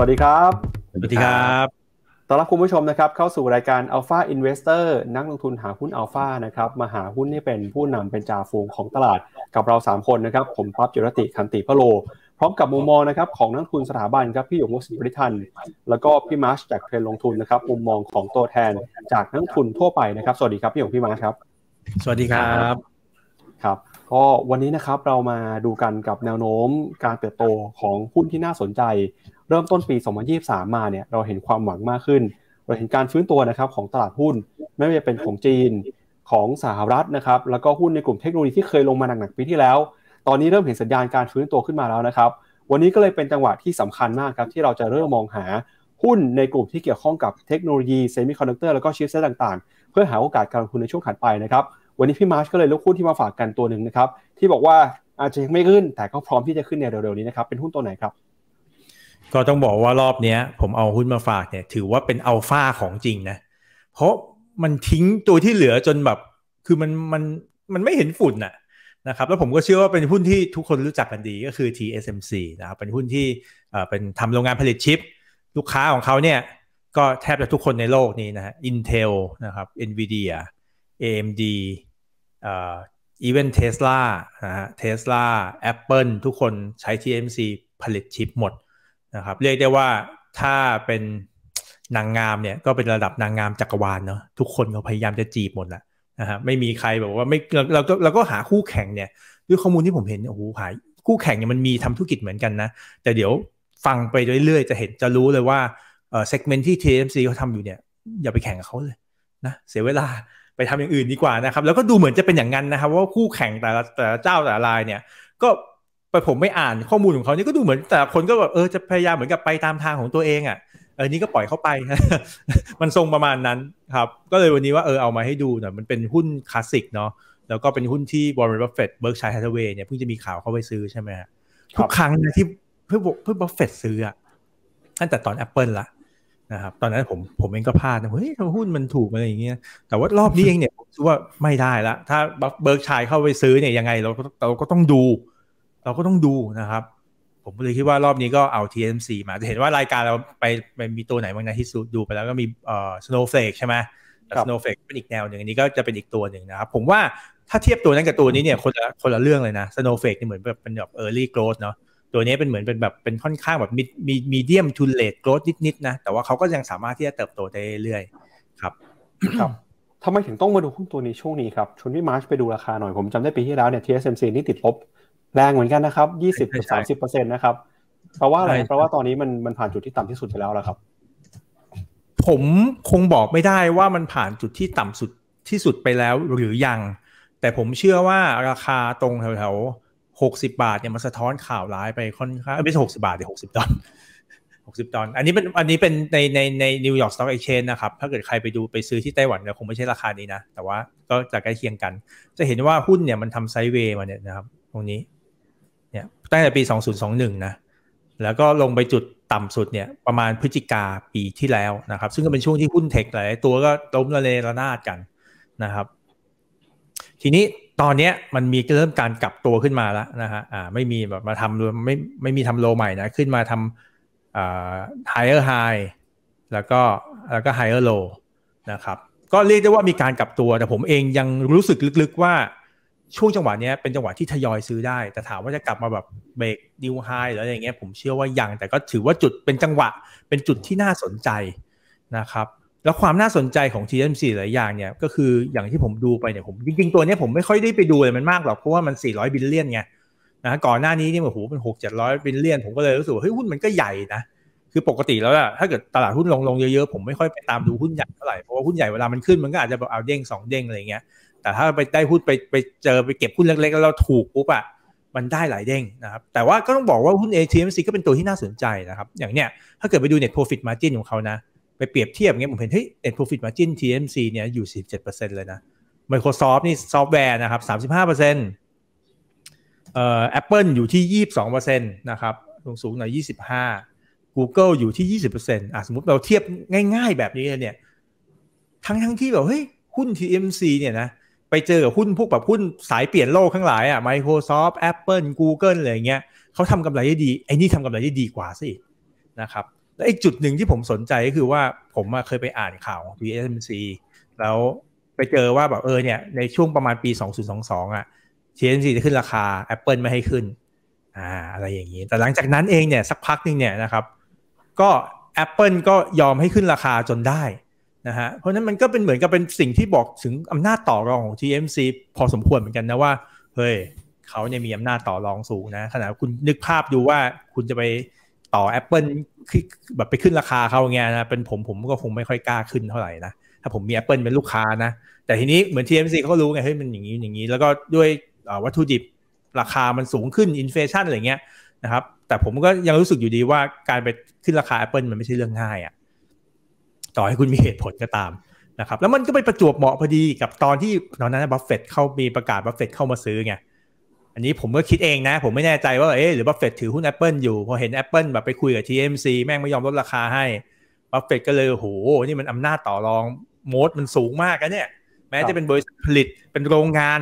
สวัสดีครับ สวัสดีครับต้อนรับคุณผู้ชมนะครับ เข้าสู่รายการ Alpha Investor นักลงทุนหาหุ้น Alpha นะครับมาหาหุ้นที่เป็นผู้นำเป็นจ่าฝูงของตลาด กับเรา 3 คนนะครับผมปั๊บจุรติ คันติพะโล พร้อมกับมุมมองนะครับของนักทุนสถาบันครับพี่หยงวสิริทัน แล้วก็พี่มาร์ชจากเทรนลงทุนนะครับมุมมองของตัวแทนจากนักทุนทั่วไปนะครับ สวัสดีครับพี่หยงพี่มาร์ชครับ สวัสดีครับ ครับก็วันนี้นะครับเรามาดูกันกับแนวโน้ม การเติบโตของหุ้นที่น่าสนใจเริ่มต้นปี2023 มาเนี่ยเราเห็นความหวังมากขึ้นเราเห็นการฟื้นตัวนะครับของตลาดหุ้นไม่ว่าจะเป็นของจีนของสหรัฐนะครับแล้วก็หุ้นในกลุ่มเทคโนโลยีที่เคยลงมาหนักๆปีที่แล้ว ตอนนี้เริ่มเห็นสัญญาณการฟื้นตัวขึ้นมาแล้วนะครับวันนี้ก็เลยเป็นจังหวะที่สำคัญมากครับที่เราจะเริ่มมองหาหุ้นในกลุ่มที่เกี่ยวข้องกับเทคโนโลยีเซมิคอนดักเตอร์แล้วก็ชิปเซตต่างๆ เพื่อหาโอกาสการลงทุนในช่วงถัดไปนะครับวันนี้พี่มาร์ชก็เลยเลือกหุ้นที่มาฝากกันตัวหนึ่งนะครับที่บอกว่าอาจจะยังไม่ขึ้น แต่ก็พร้อมที่จะขึ้นในเร็วๆนี้นะครับเป็นหุ้นตัวไหนครับก็ต้องบอกว่ารอบเนี้ยผมเอาหุ้นมาฝากเนี่ยถือว่าเป็นอัลฟาของจริงนะเพราะมันทิ้งตัวที่เหลือจนแบบคือมันมันมันไม่เห็นฝุ่น่ะนะครับแล้วผมก็เชื่อว่าเป็นหุ้นที่ทุกคนรู้จักกันดีก็คือ TSMC นะครับเป็นหุ้นที่เป็นทำโรงงานผลิตชิป ลูกค้าของเขาเนี่ยก็แทบจะทุกคนในโลกนี้นะฮะ Intel นะครับ NVIDIA AMD อีเวนเทสลานะฮะเทสลาแอปเปิลทุกคนใช้ TSMC ผลิตชิปหมดนะครับเรียกได้ว่าถ้าเป็นนางงามเนี่ยก็เป็นระดับนางงามจักรวาลเนาะทุกคนเขาพยายามจะจีบหมดแหละนะฮะไม่มีใครแบบว่าไม่เราก็เราก็หาคู่แข่งเนี่ยด้วยข้อมูลที่ผมเห็นโอ้โหหายคู่แข่งเนี่ยมันมีทำธุรกิจเหมือนกันนะแต่เดี๋ยวฟังไปเรื่อยๆ จะเห็นจะรู้เลยว่าเออเซกเมนต์ที่ TMC เขาทำอยู่เนี่ยอย่าไปแข่งกับเขาเลยนะเสียเวลาไปทำอย่างอื่นดีกว่านะครับแล้วก็ดูเหมือนจะเป็นอย่างนั้นนะครับว่าคู่แข่งแต่ละแต่ละเจ้าแต่ละรายเนี่ยก็ไปผมไม่อ่านข้อมูลของเขานี่ก็ดูเหมือนแต่คนก็แบบ เออจะพยายามเหมือนกับไปตามทางของตัวเองอ่ะเออนี่ก็ปล่อยเข้าไป มันทรงประมาณนั้นครับ ก็เลยวันนี้ว่าเออเอามาให้ดูหน่อยมันเป็นหุ้นคลาสสิกเนาะแล้วก็เป็นหุ้นที่บรอนเบรฟเฟตเบิร์กชัยฮัตเวย์เนี่ย เพิ่งจะมีข่าวเข้าไปซื้อใช่ไหมฮะทุกครั้งนะที่เพื่อเพื่อบัฟเฟตซื้ออะตั้งแต่ตอน Apple ละนะครับตอนนั้นผมผมเองก็พลาดนะเฮ้ยหุ้นมันถูกอะไรอย่างเงี้ยแต่ว่ารอบนี้เองเนี่ยผมคิดว่าไม่ได้ละถ้าเบิร์กชัยเข้าไปซื้อเนี่ยยังไงเราเราก็ต้องดูเราก็ต้องดูนะครับ ผมเลยคิดว่ารอบนี้ก็เอา TMC มาจะเห็นว่ารายการเราไปไปมีตัวไหนบ้างนะที่ดูไปแล้วก็มีเอ่อ Snowflake ใช่ไหมแต่ Snowflake เป็นอีกแนวหนึ่งอันนี้ก็จะเป็นอีกตัวหนึ่งนะครับ ผมว่าถ้าเทียบตัวนั้นกับตัวนี้เนี่ยคนละคนละเรื่องเลยนะ Snowflake นี่เหมือนแบบเป็นแบบ early growth เนาะตัวนี้เป็นเหมือนเป็นแบบเป็นค่อนข้างแบบมีมีมีเดียมทูเลตโกรดนิด ๆ นะ แต่ว่าเขาก็ยังสามารถที่จะเติบโตได้เรื่อยๆครับครับทำไมถึงต้องมาดูหุ้นตัวนี้ช่วงนี้ครับชวนพี่มาร์ชไปดูราคาหน่อยผมจำได้ปีที่แล้วเนี่ย TSMC นี่ติดลบแรงเหมือนกันนะครับยี่สิบสามสิบเปอร์เซ็นต์นะครับ เพราะว่าอะไร เพราะว่าตอนนี้มันมันผ่านจุดที่ต่ำที่สุดไปแล้วละครับ ผมคงบอกไม่ได้ว่ามันผ่านจุดที่ต่ำสุดที่สุดไปแล้วหรือยัง แต่ผมเชื่อว่าราคาตรงแถวๆหกสิบาทเนี่ยมันสะท้อนข่าวร้ายไปค่อนข้างไม่ใช่หกสิบาทแต่หกสิบดอลหกสิบดอลอันนี้เป็นอันนี้เป็นในในในนิวยอร์กสต็อกเอ็กชแนนนะครับ ถ้าเกิดใครไปดูไปซื้อที่ไต้หวันเนี่ย คงไม่ใช่ราคานี้นะ แต่ว่าก็จะใกล้เคียงกัน จะเห็นว่าหุ้นเนี่ยมันทำไซด์เวย์มาเนี่ยนะครับตรงนี้ตั้งแต่ปี 2021 นะ แล้วก็ลงไปจุดต่ำสุดเนี่ยประมาณพฤศจิกาปีที่แล้วนะครับ ซึ่งก็เป็นช่วงที่หุ้นเทคหลายตัวก็ล้มละเลระนาดกันนะครับ ทีนี้ตอนนี้มันมีเริ่มการกลับตัวขึ้นมาแล้วนะฮะ อ่า ไม่มีแบบมาทำไม่ไม่มีทำโลใหม่นะ ขึ้นมาทำอ่า higher high แล้วก็แล้วก็ higher low นะครับ ก็เรียกได้ว่ามีการกลับตัว แต่ผมเองยังรู้สึกลึกๆว่าช่วงจังหวะนี้เป็นจังหวะที่ทยอยซื้อได้ แต่ถามว่าจะกลับมาแบบเบรกดิวไฮหรืออะไรย่างเงี้ยผมเชื่อว่ายัง แต่ก็ถือว่าจุดเป็นจังหวะ เป็นจุดที่น่าสนใจนะครับแล้วความน่าสนใจของ t m c หลายอย่างเนี่ยก็คืออย่างที่ผมดูไปเนี่ยผมจริงๆ ตัวนี้ผมไม่ค่อยได้ไปดูเลยมันมากหรอกเพราะว่ามัน 400 บิลเลียนไงนะก่อนหน้านี้เนี่ยโอ้โหเป็นหกเจ็ดร้อยบิลเลียนผมก็เลยรู้สึกว่าเฮ้ยหุ้นมันก็ใหญ่นะคือปกติแล้วอะถ้าเกิดตลาดหุ้นลงลงเยอะๆผมไม่ค่อยไปตามดูหุ้นใหญ่เท่าไหร่เพราะว่าหุ้นใหญ่เวลามันขึ้นมันก็อาจจะแบบเอาเด้งสองเด้งอะไรเงี้ยแต่ถ้าไปได้หุ้นไปไปเจอไปเก็บหุ้นเล็กๆ แล้วเราถูกปุ๊บอะมันได้หลายเด้งนะครับแต่ว่าก็ต้องบอกว่าหุ้น ATMC ก็เป็นตัวที่น่าสนใจนะครับ อย่างเนี้ยถ้าเกิดไปดู net profit margin ของเขานะ ไปเปรียบเทียบเงี้ยผมเห็นเฮ้ย net profit margin TMC เนี่ยอยู่ิบเลยนะ Microsoft นี่ซอฟต์แวร์นะครับสสามิบห้าเปอร์์เเซ็นตอ่อ Apple อยู่ที่ซ็นะครับ สูงสูงหน่อย้า Google อยู่ที่เปอ่ะสมมติเราเทียบง่าย ๆ แบบนี้เนี่ยทั้งทั้งที่แบบเฮ้ยหุ้น TMC เนี่ยนะไปเจอหุ้นพวกแบบหุ้นสายเปลี่ยนโลกข้างหลายอ่ะ Microsoft Apple Google อะไรเงี้ยเขาทำกำไรได้ดี ไอ้นี่ทำกำไรได้ดีกว่าสินะครับและอีกจุดหนึ่งที่ผมสนใจก็คือว่าผมเคยไปอ่านข่าวของ TSMC แล้วไปเจอว่าแบบเออเนี่ยในช่วงประมาณปี 2022อ่ะ TSMC จะขึ้นราคา Apple ไม่ให้ขึ้นอ่าอะไรอย่างนี้แต่หลังจากนั้นเองเนี่ยสักพักนึงเนี่ยนะครับก็ Apple ก็ยอมให้ขึ้นราคาจนได้นะฮะเพราะนั้นมันก็เป็นเหมือนกับเป็นสิ่งที่บอกถึงอำนาจต่อรองของ TMC พอสมควรเหมือนกันนะว่าเฮ้ยเขาเนี่ยมีอำนาจต่อรองสูงนะขณะคุณนึกภาพดูว่าคุณจะไปต่อ Apple คือแบบไปขึ้นราคาเขาเงี้ยนะเป็นผมผมก็คงไม่ค่อยกล้าขึ้นเท่าไหร่นะถ้าผมมี Apple เป็นลูกค้านะแต่ทีนี้เหมือน TMC เขารู้ไงเฮ้ยมันอย่างนี้อย่างนี้ แล้วก็ด้วยวัตถุดิบราคามันสูงขึ้น อินเฟชันอะไรเงี้ยนะครับแต่ผมก็ยังรู้สึกอยู่ดีว่าการไปขึ้นราคา Apple มันไม่ใช่เรื่องง่ายอะ่ะต่อให้คุณมีเหตุผลก็ตามนะครับ แล้วมันก็ไปประจวบเหมาะพอดีกับตอนที่ตอนนั้นบัฟเฟตเข้ามีประกาศบัฟเฟตเข้ามาซื้อไงอันนี้ผมก็คิดเองนะ ผมไม่แน่ใจว่าเอ๊ะหรือบัฟเฟตถือหุ้น Apple อยู่พอเห็น Apple แบบไปคุยกับ TMC แม่งไม่ยอมลดราคาให้บัฟเฟตก็เลยโหนี่มันอำนาจต่อรองโมดมันสูงมากนะเนี่ย แม้จะเป็นบริษัทผลิตเป็นโรงงาน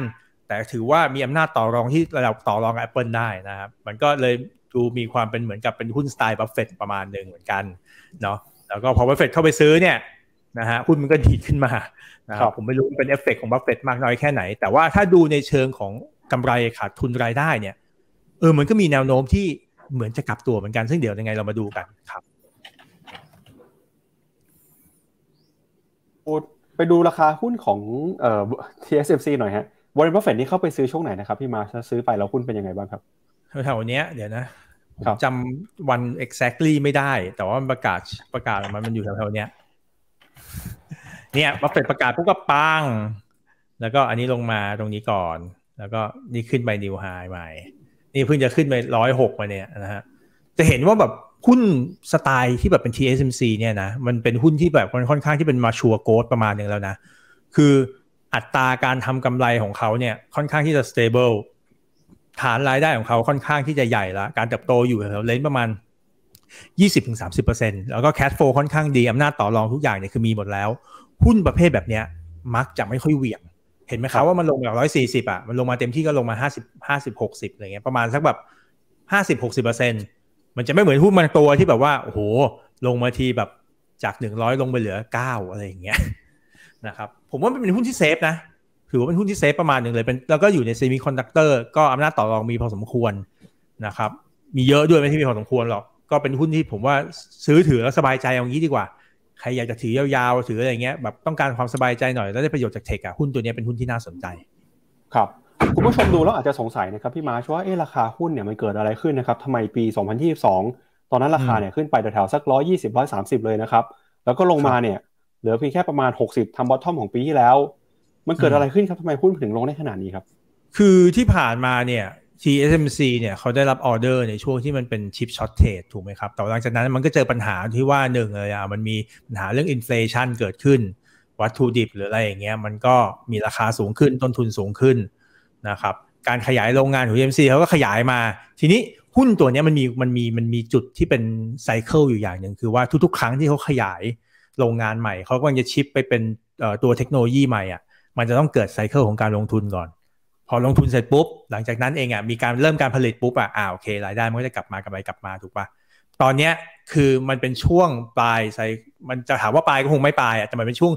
แต่ถือว่ามีอำนาจต่อรองที่ระดับต่อรอง Apple ได้นะครับมันก็เลยดูมีความเป็นเหมือนกับเป็นหุ้นสไตล์บัฟเฟตประมาณหนึ่งเหมือนกัน เนาะแล้วก็พอบัฟเฟตเข้าไปซื้อเนี่ยนะฮะหุ้นมันก็ดีขึ้นมานะครับผมไม่รู้เป็นเอฟเฟกของบัฟเฟตมากน้อยแค่ไหน แต่ว่าถ้าดูในเชิงของกำไรขาดทุนรายได้เนี่ยเออมันก็มีแนวโน้มที่เหมือนจะกลับตัวเหมือนกันซึ่งเดี๋ยวยังไงเรามาดูกันครับไปดูราคาหุ้นของเอ่อ TSMC หน่อยฮะวอร์เรนบัฟเฟตนี่เข้าไปซื้อช่วงไหนนะครับพี่มา ซื้อไปแล้วหุ้นเป็นยังไงบ้างครับแถวๆนี้เดี๋ยวนะจำวัน exactly ไม่ได้ แต่ว่ามันประกาศประกาศมันมันอยู่แถวๆ เนี้ย เนี่ยบัฟเฟตประกาศปุ๊บก็ปัง แล้วก็อันนี้ลงมาตรงนี้ก่อน แล้วก็นี่ขึ้นไปนิวไฮใหม่ นี่เพิ่งจะขึ้นไปร้อยหกมาเนี่ยนะฮะ จะเห็นว่าแบบหุ้นสไตล์ที่แบบเป็น TSMC เนี่ยนะ มันเป็นหุ้นที่แบบค่อนข้างที่เป็นมาชัวโกดประมาณหนึ่งแล้วนะ คืออัตราการทำกำไรของเขาเนี่ยค่อนข้างที่จะ stable ฐานรายได้ของเขาค่อนข้างที่จะใหญ่ละการเติบโตอยู่แถวเลนประมาณ20-30%แล้วก็แคชโฟ ค่อนข้างดี อำนาจต่อรองทุกอย่างเนี่ยคือมีหมดแล้ว หุ้นประเภทแบบเนี้ยมักจะไม่ค่อยเหวี่ยงเห็นไหมครับว่ามันลงแบบร้อยสี่สิบอ่ะ มันลงมาเต็มที่ก็ลงมาห้าสิบห้าสิบหกสิบอะไรเงี้ยประมาณสักแบบห้าสิบหกสิบเปอร์เซ็นมันจะไม่เหมือนหุ้นบางตัวที่แบบว่าโอ้โหลงมาทีแบบจากหนึ่งร้อยลงไปเหลือเก้าอะไรอย่างเงี้ยนะครับผมว่ามันเป็นหุ้นที่เซฟนะือว่าเป็นหุ้นที่เซฟประมาณหนึ่งเลยเป็นแล้วก็อยู่ในเซมิคอนดักเตอร์ก็อำนาจต่อรองมีพอสมควรนะครับมีเยอะด้วยไม่ที่มีพอสมควรหรอกก็เป็นหุ้นที่ผมว่าซื้อถือแล้วสบายใจอย่างนี้ดีกว่า ใครอยากจะถือยาวๆถืออะไรเงี้ยแบบต้องการความสบายใจหน่อย แล้วได้ประโยชน์จากเทคอะหุ้นตัวนี้เป็นหุ้นที่น่าสนใจ ครับ คุณผู้ชมดูแล้วอาจจะสงสัยนะครับพี่มาชว่าเออราคาหุ้นเนี่ยมันเกิดอะไรขึ้นนะครับทำไมปี 2022 ตอนนั้นราคาเนี่ยขึ้นไปแถวๆสักร้อยยี่สิบร้อยสามสิบเลยนะครับแล้วก็ลงมาเนี่ยเหลือเพียงแค่ประมาณ60ทำบอททอมของปีที่แล้วมันเกิดอะไรขึ้นครับ ทำไมหุ้นถึงลงได้ขนาดนี้ครับ คือที่ผ่านมาเนี่ย TSMC เนี่ยเขาได้รับออเดอร์ในช่วงที่มันเป็นชิปช็อตเทรดถูกไหมครับแต่หลังจากนั้นมันก็เจอปัญหาที่ว่าหนึ่งเลยอ่ะมันมีปัญหาเรื่องอินฟลชันเกิดขึ้นวัตถุดิบหรืออะไรอย่างเงี้ยมันก็มีราคาสูงขึ้นต้นทุนสูงขึ้นนะครับการขยายโรงงานของ TSMC เขาก็ขยายมา ทีนี้หุ้นตัวนี้มันมีมันมีมันมีจุดที่เป็นไซเคิลอยู่อย่างหนึ่งคือว่าทุกๆ ครั้งที่เขาขยายโรงงานใหม่เขากงจะชิปไปเป็นตัวเทคโนโลยีใหม่อ่ะมันจะต้องเกิดไซเคิลของการลงทุนก่อน พอลงทุนเสร็จปุ๊บ หลังจากนั้นเองอ่ะมีการเริ่มการผลิตปุ๊บ อ่ะอ่าโอเครายได้มันก็จะกลับมากลับไปกลับมาถูกปะตอนเนี้ยคือมันเป็นช่วงปลายไซมันจะถามว่าปลายก็คงไม่ปลายอ่ะแต่มันเป็นช่วง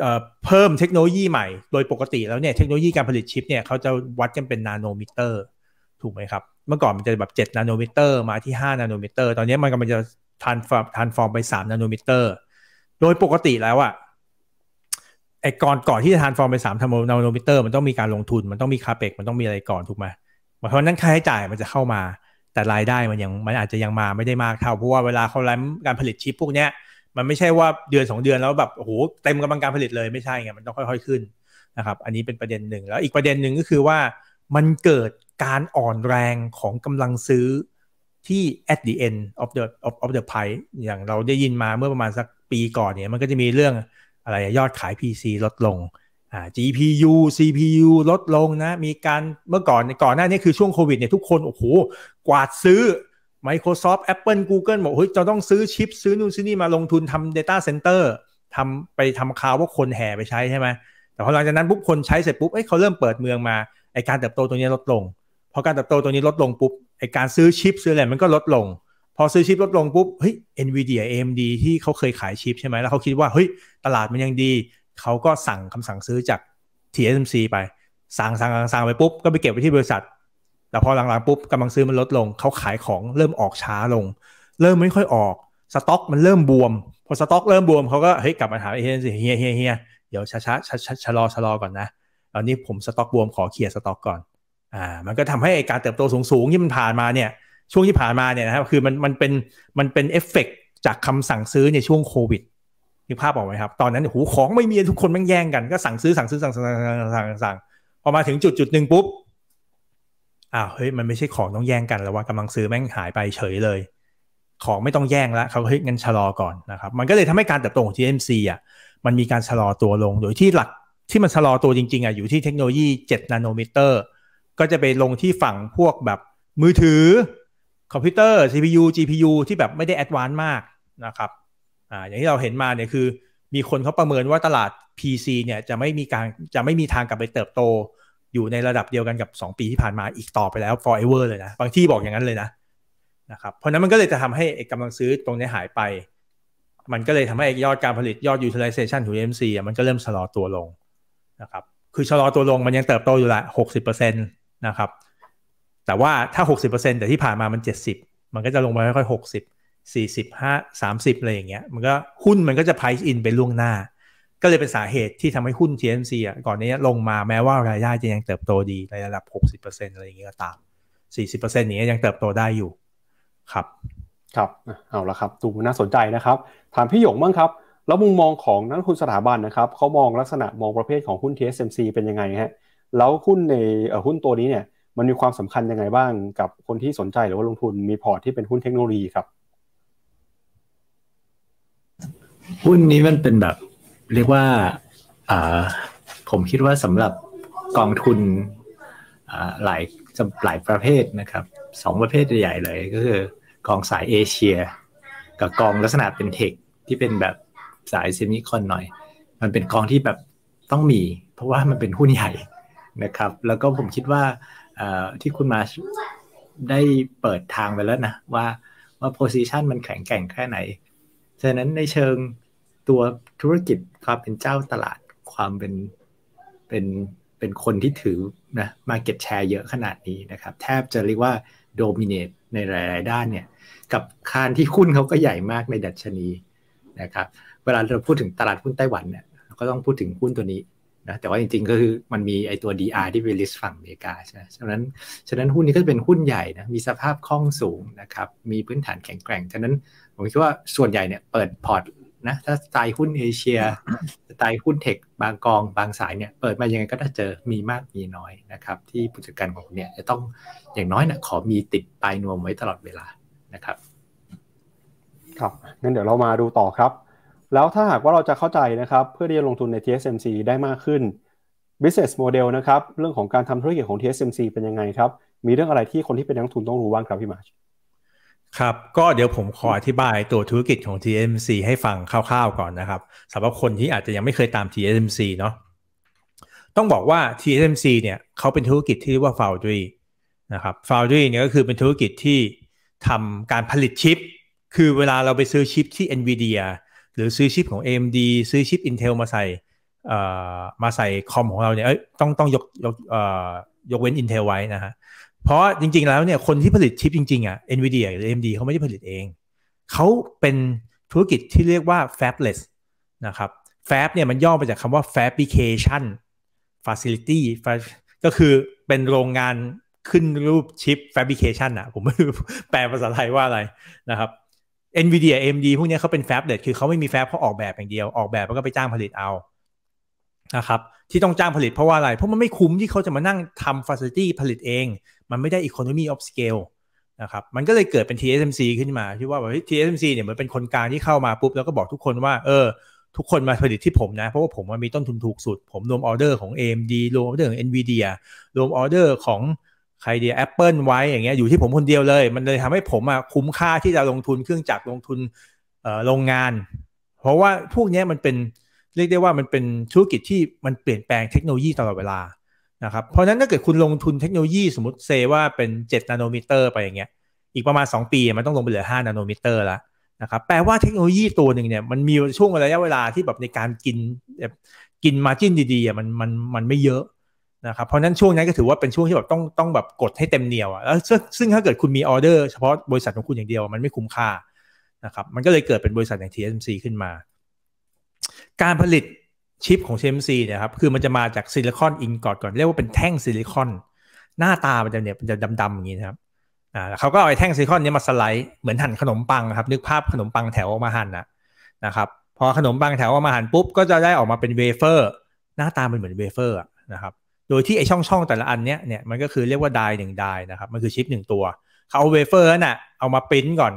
เออ่เพิ่มเทคโนโลยีใหม่โดยปกติแล้วเนี่ยเทคโนโลยีการผลิตชิปเนี่ยเขาจะวัดกันเป็นนาโนมิเตอร์ถูกไหมครับ เมื่อก่อนมันจะแบบ 7 นาโนมิเตอร์มาที่ 5 นาโนมิเตอร์ตอนนี้มันกำลังจะทานฟอร์มทานฟอร์มไป3 นาโนมิเตอร์โดยปกติแล้วอ่ะไอ้ก่อนก่อนที่จะทานฟอร์มเป็นสามทำนาโนมิเตอร์มันต้องมีการลงทุน มันต้องมีคาเปกมันต้องมีอะไรก่อนถูกไหมเพราะนั้นค่าใช้จ่ายมันจะเข้ามาแต่รายได้มันยังมันอาจจะยังมาไม่ได้มากเท่า เพราะว่าเวลาเขาแรมการผลิตชิปพวกเนี้ยมันไม่ใช่ว่าเดือน 2 เดือนแล้วแบบโอ้โหเต็มกำลังการผลิตเลยไม่ใช่ไงมันต้องค่อย ๆขึ้นนะครับอันนี้เป็นประเด็นหนึ่งแล้วอีกประเด็นหนึ่งก็คือว่ามันเกิดการอ่อนแรงของกำลังซื้อที่ at the end of the of, of the pipe อย่างเราได้ยินมาเมื่อประมาณสักปีก่อนเนี่ยมันก็จะมีเรื่องอะไรยอดขาย PC ลดลง อ่า GPU CPU ลดลงนะ มีการเมื่อก่อนก่อนหน้านี้คือช่วงโควิดเนี่ยทุกคนโอ้โห กวาดซื้อ Microsoft Apple Google บอกเฮ้ยจะต้องซื้อชิปซื้อนู่นซื้อนี่มาลงทุนทำ Data Center ทำไปทำคาวว่าคนแห่ไปใช้ใช่ไหม แต่พอหลังจากนั้นปุ๊บคนใช้เสร็จปุ๊บเอ้ยเขาเริ่มเปิดเมืองมา ไอการเติบโตตัวนี้ลดลง พอการเติบโตตัวนี้ลดลงปุ๊บ ไอการซื้อชิปซื้ออะไรมันก็ลดลงพอซื้อชิปลดลงปุ๊บเฮ้ย NVIDIA AMD ที่เขาเคยขายชิปใช่ไหมแล้วเขาคิดว่าเฮ้ย ตลาดมันยังดี เขาก็สั่งคำสั่งซื้อจาก TSMC ไป สั่งสั่งสั่งไปปุ๊บ ก็ไปเก็บไว้ที่บริษัท แล้วพอหลังๆปุ๊บกำลังซื้อมันลดลงเขาขายของเริ่มออกช้าลงเริ่มไม่ค่อยออกสต็อกมันเริ่มบวม พอสต็อกเริ่มบวมเขาก็เฮ้ยกลับมาถามเอเจนซี่เฮียเฮียเฮียเดี๋ยวช้าช้าช้าชะลอชะลอก่อนนะตอนนี้ผมสต็อกบวมขอเคลียร์สต็อกก่อนอ่ามันก็ทำให้การเติบโตสูงๆ ที่มันผ่านมาเนี่ยช่วงที่ผ่านมาเนี่ยนะครับ คือมันมันเป็นมันเป็นเอฟเฟกจากคำสั่งซื้อในช่วงโควิดนีภาพออกไหมครับ ตอนนั้นหูของไม่มีทุกคนแม่งแย่งกัน ก็สั่งซื้อสั่งซื้อสั่งสั่งสั่งสั่งพอมาถึงจุดจุดหนึ่งปุ๊บ อ้าวเฮ้ยมันไม่ใช่ของต้องแย่งกัน แล้วว่ากำลังซื้อแม่งหายไปเฉยเลย ของไม่ต้องแย่งแล้ว เขาเฮ้ยงั้นชะลอก่อนนะครับ มันก็เลยทำให้การเติบโตของ TMC อ่ะ มันมีการชะลอตัวลง โดยที่หลักที่มันชะลอตัวจริงๆอ่ะอยู่ที่เทคโนโลยี7นาโนมิเตอร์ก็จะไปลงที่ฝั่งพวกแบบมือถือคอมพิวเตอร์ CPU GPU ที่แบบไม่ได้แอดวานซ์มากนะครับ อ่า อย่างที่เราเห็นมาเนี่ยคือ มีคนเขาประเมินว่าตลาด PC เนี่ยจะไม่มีการจะไม่มีทางกลับไปเติบโตอยู่ในระดับเดียวกันกับ 2 ปีที่ผ่านมาอีกต่อไปแล้ว forever เลยนะ บางที่บอกอย่างนั้นเลยนะ นะครับ เพราะนั้นมันก็เลยจะทำให้กกำลังซื้อตรงนี้หายไป มันก็เลยทำให้ยอดการผลิตยอด utilization ของ MC มันก็เริ่มชะลอตัวลงนะครับ คือชะลอตัวลงมันยังเติบโตอยู่ละ60%นะครับแต่ว่าถ้า 60%แต่ที่ผ่านมามัน 70 มันก็จะลงมาค่อยๆ60 40 5 30 อะไรอย่างเงี้ยมันก็หุ้นมันก็จะ price in ไปล่วงหน้า ก็เลยเป็นสาเหตุที่ทำให้หุ้น TMC อ่ะก่อนนี้ลงมาแม้ว่ารายได้จะยังเติบโตดีในระดับ 60%อะไรอย่างเงี้ยก็ตาม 40%อซ็นต์นี้ยยังเติบโตได้อยู่ ครับ ครับ เอาละครับดูน่าสนใจนะครับ ถามพี่หยงบ้างครับ แล้วมุมมองของนักทุนสถาบันนะครับเขามองลักษณะมองประเภทของหุ้น TSMC เป็นยังไงฮะแล้วหุ้นในหุ้นตัวนี้เนี่ยมันมีความสำคัญยังไงบ้างกับคนที่สนใจหรือว่าลงทุนมีพอร์ตที่เป็นหุ้นเทคโนโลยีครับ หุ้นนี้มันเป็นแบบเรียกว่าผมคิดว่าสำหรับกองทุนหลายหลายประเภทนะครับสองประเภทใหญ่เลยก็คือ กองสายเอเชีย กับกองลักษณะเป็นเทคที่เป็นแบบสายเซมิคอนหน่อย มันเป็นกองที่แบบต้องมีเพราะว่ามันเป็นหุ้นใหญ่นะครับ แล้วก็ผมคิดว่าที่คุณมาได้เปิดทางไปแล้วนะ ว่าว่าโพซิชันมันแข็งแกร่งแค่ไหนฉะนั้นในเชิงตัวธุรกิจความเป็นเจ้าตลาดความเป็นเป็นเป็นคนที่ถือนะมาเก็ตแชร์เยอะขนาดนี้นะครับแทบจะเรียกว่าโดมิเนตในหลายๆ ด้านเนี่ยกับคานที่หุ้นเขาก็ใหญ่มากในดัชนีนะครับเวลาเราพูดถึงตลาดหุ้นไต้หวันเนี่ยก็ต้องพูดถึงหุ้นตัวนี้นะแต่ว่าจริง ๆก็คือมันมีไอตัว DR ที่เป็นลิสฝั่งอเมริกาใช่ไหมฉะนั้นฉะนั้นหุ้นนี้ก็เป็นหุ้นใหญ่นะ มีสภาพคล่องสูงนะครับ มีพื้นฐานแข็งแกร่ง ฉะนั้นผมคิดว่าส่วนใหญ่เนี่ยเปิดพอร์ตนะ ถ้าสไตล์หุ้นเอเชียสไตล์หุ้นเทคบางกอง บางสายเนี่ยเปิดมายังไงก็ได้เจอมีมากมีน้อยนะครับที่ผู้จัดการของผมเนี่ยจะต้องอย่างน้อยนะขอมีติดปลายนวมไว้ตลอดเวลานะครับครับงั้นเดี๋ยวเรามาดูต่อครับแล้วถ้าหากว่าเราจะเข้าใจนะครับเพื่อที่จะลงทุนใน TSMC ได้มากขึ้น business model นะครับเรื่องของการทำธุรกิจของ TSMC เป็นยังไงครับ มีเรื่องอะไรที่คนที่เป็นนักทุนต้องรู้บ้างครับพี่มาร์ชครับก็เดี๋ยวผมขออธิบายตัวธุรกิจของ TSMC ให้ฟังคร่าวๆก่อนนะครับสำหรับคนที่อาจจะยังไม่เคยตาม TSMC เนาะต้องบอกว่า TSMC เนี่ยเขาเป็นธุรกิจที่เรียกว่า Foundry นะครับ Foundry เนี่ยก็คือเป็นธุรกิจที่ทำการผลิตชิปคือเวลาเราไปซื้อชิปที่ NVIDIA หรือซื้อชิปของ AMD ซื้อชิป Intel มาใส่มาใส่คอมของเราเนี่ยต้องต้องยกยกยกเว้น Intel ไว้นะฮะเพราะจริงๆแล้วเนี่ยคนที่ผลิตชิปจริงๆอ่ะ NVIDIA หรือ AMD เขาไม่ได้ผลิตเอง เขาเป็นธุรกิจที่เรียกว่า fabless นะครับ fab เนี่ยมันย่อมาจากคำว่า fabrication facility ก็คือเป็นโรงงานขึ้นรูปชิป fabrication อ่ะผมไม่รู้แปลภาษาไทยว่าอะไรนะครับ NVIDIA AMD พวกนี้เขาเป็นแฟบเด็ดคือเขาไม่มีแฟบเขาออกแบบอย่างเดียวออกแบบแล้วก็ไปจ้างผลิตเอานะครับที่ต้องจ้างผลิตเพราะว่าอะไร เพราะมันไม่คุ้มที่เขาจะมานั่งทำฟา a c i ิตี้ผลิตเอง มันไม่ได้ีโคโนมีออฟสเกลนะครับ มันก็เลยเกิดเป็น TSMC ขึ้นมาที่ว่าแบบ TSMC เนี่ยมันเป็นคนกลางที่เข้ามาปุ๊บแล้วก็บอกทุกคนว่า เออ ทุกคนมาผลิตที่ผมนะเพราะว่าผมมันมีต้นทุนถูกสุด ผมรวมออเดอร์ของ AMD รวมออเดอร์ของ NVIDIA รวมออเดอร์ของใครดีแอปเปิลไว้อย่างเงี้ยอยู่ที่ผมคนเดียวเลย มันเลยทำให้ผมอะคุ้มค่าที่จะลงทุนเครื่องจักรลงทุนโรงงาน เพราะว่าพวกนี้มันเป็นเรียกได้ว่ามันเป็นธุรกิจที่มันเปลี่ยนแปลงเทคโนโลยีตลอดเวลานะครับเพราะนั้นถ้าเกิดคุณลงทุนเทคโนโลยีสมมติเซว่าเป็น 7นาโนมิเตอร์ไปอย่างเงี้ยอีกประมาณ 2 ปีมันต้องลงไปเหลือ 5นาโนมิเตอร์แล้วนะครับแปลว่าเทคโนโลยีตัวหนึ่งเนี่ยมันมีช่วงระยะเวลาที่แบบในการกินกินมาจิ้นดีๆมันมันมันไม่เยอะนะครับเพราะนั้นช่วงนั้นก็ถือว่าเป็นช่วงที่แบบต้องต้องแบบกดให้เต็มเหนียวแล้วซึ่งถ้าเกิดคุณมีออเดอร์เฉพาะบริษัทของคุณอย่างเดียวมันไม่คุ้มค่านะครับมันก็เลยเกิดเป็นบริษัทอย่าง TSMC ขึ้นมา การผลิตชิปของ TSMC เนี่ยครับ คือมันจะมาจากซิลิคอนอินกอดก่อนเรียกว่าเป็นแท่งซิลิคอน หน้าตามันจะเนี่ยมันจะดำๆอย่างนี้นะครับอ่าเขาก็เอาไอ้แท่งซิลิคอนนี้มาสไลด์เหมือนหั่นขนมปังครับ นึกภาพขนมปังแถวออกมาหั่นนะนะครับพอขนมปังแถวออกมาหั่นปุ๊บ ก็จะได้ออกมาเป็นเวเฟอร์หน้าตามันเหมือนเวเฟอร์นะครับโดยที่ไอช่องช่องแต่ละอันเนี้ยเนี่ยมันก็คือเรียกว่าดายหนึ่งดายนะครับมันคือชิปหนึ่งตัวเขาเอาเวเฟอร์น่ะเอามาปริ้นก่อน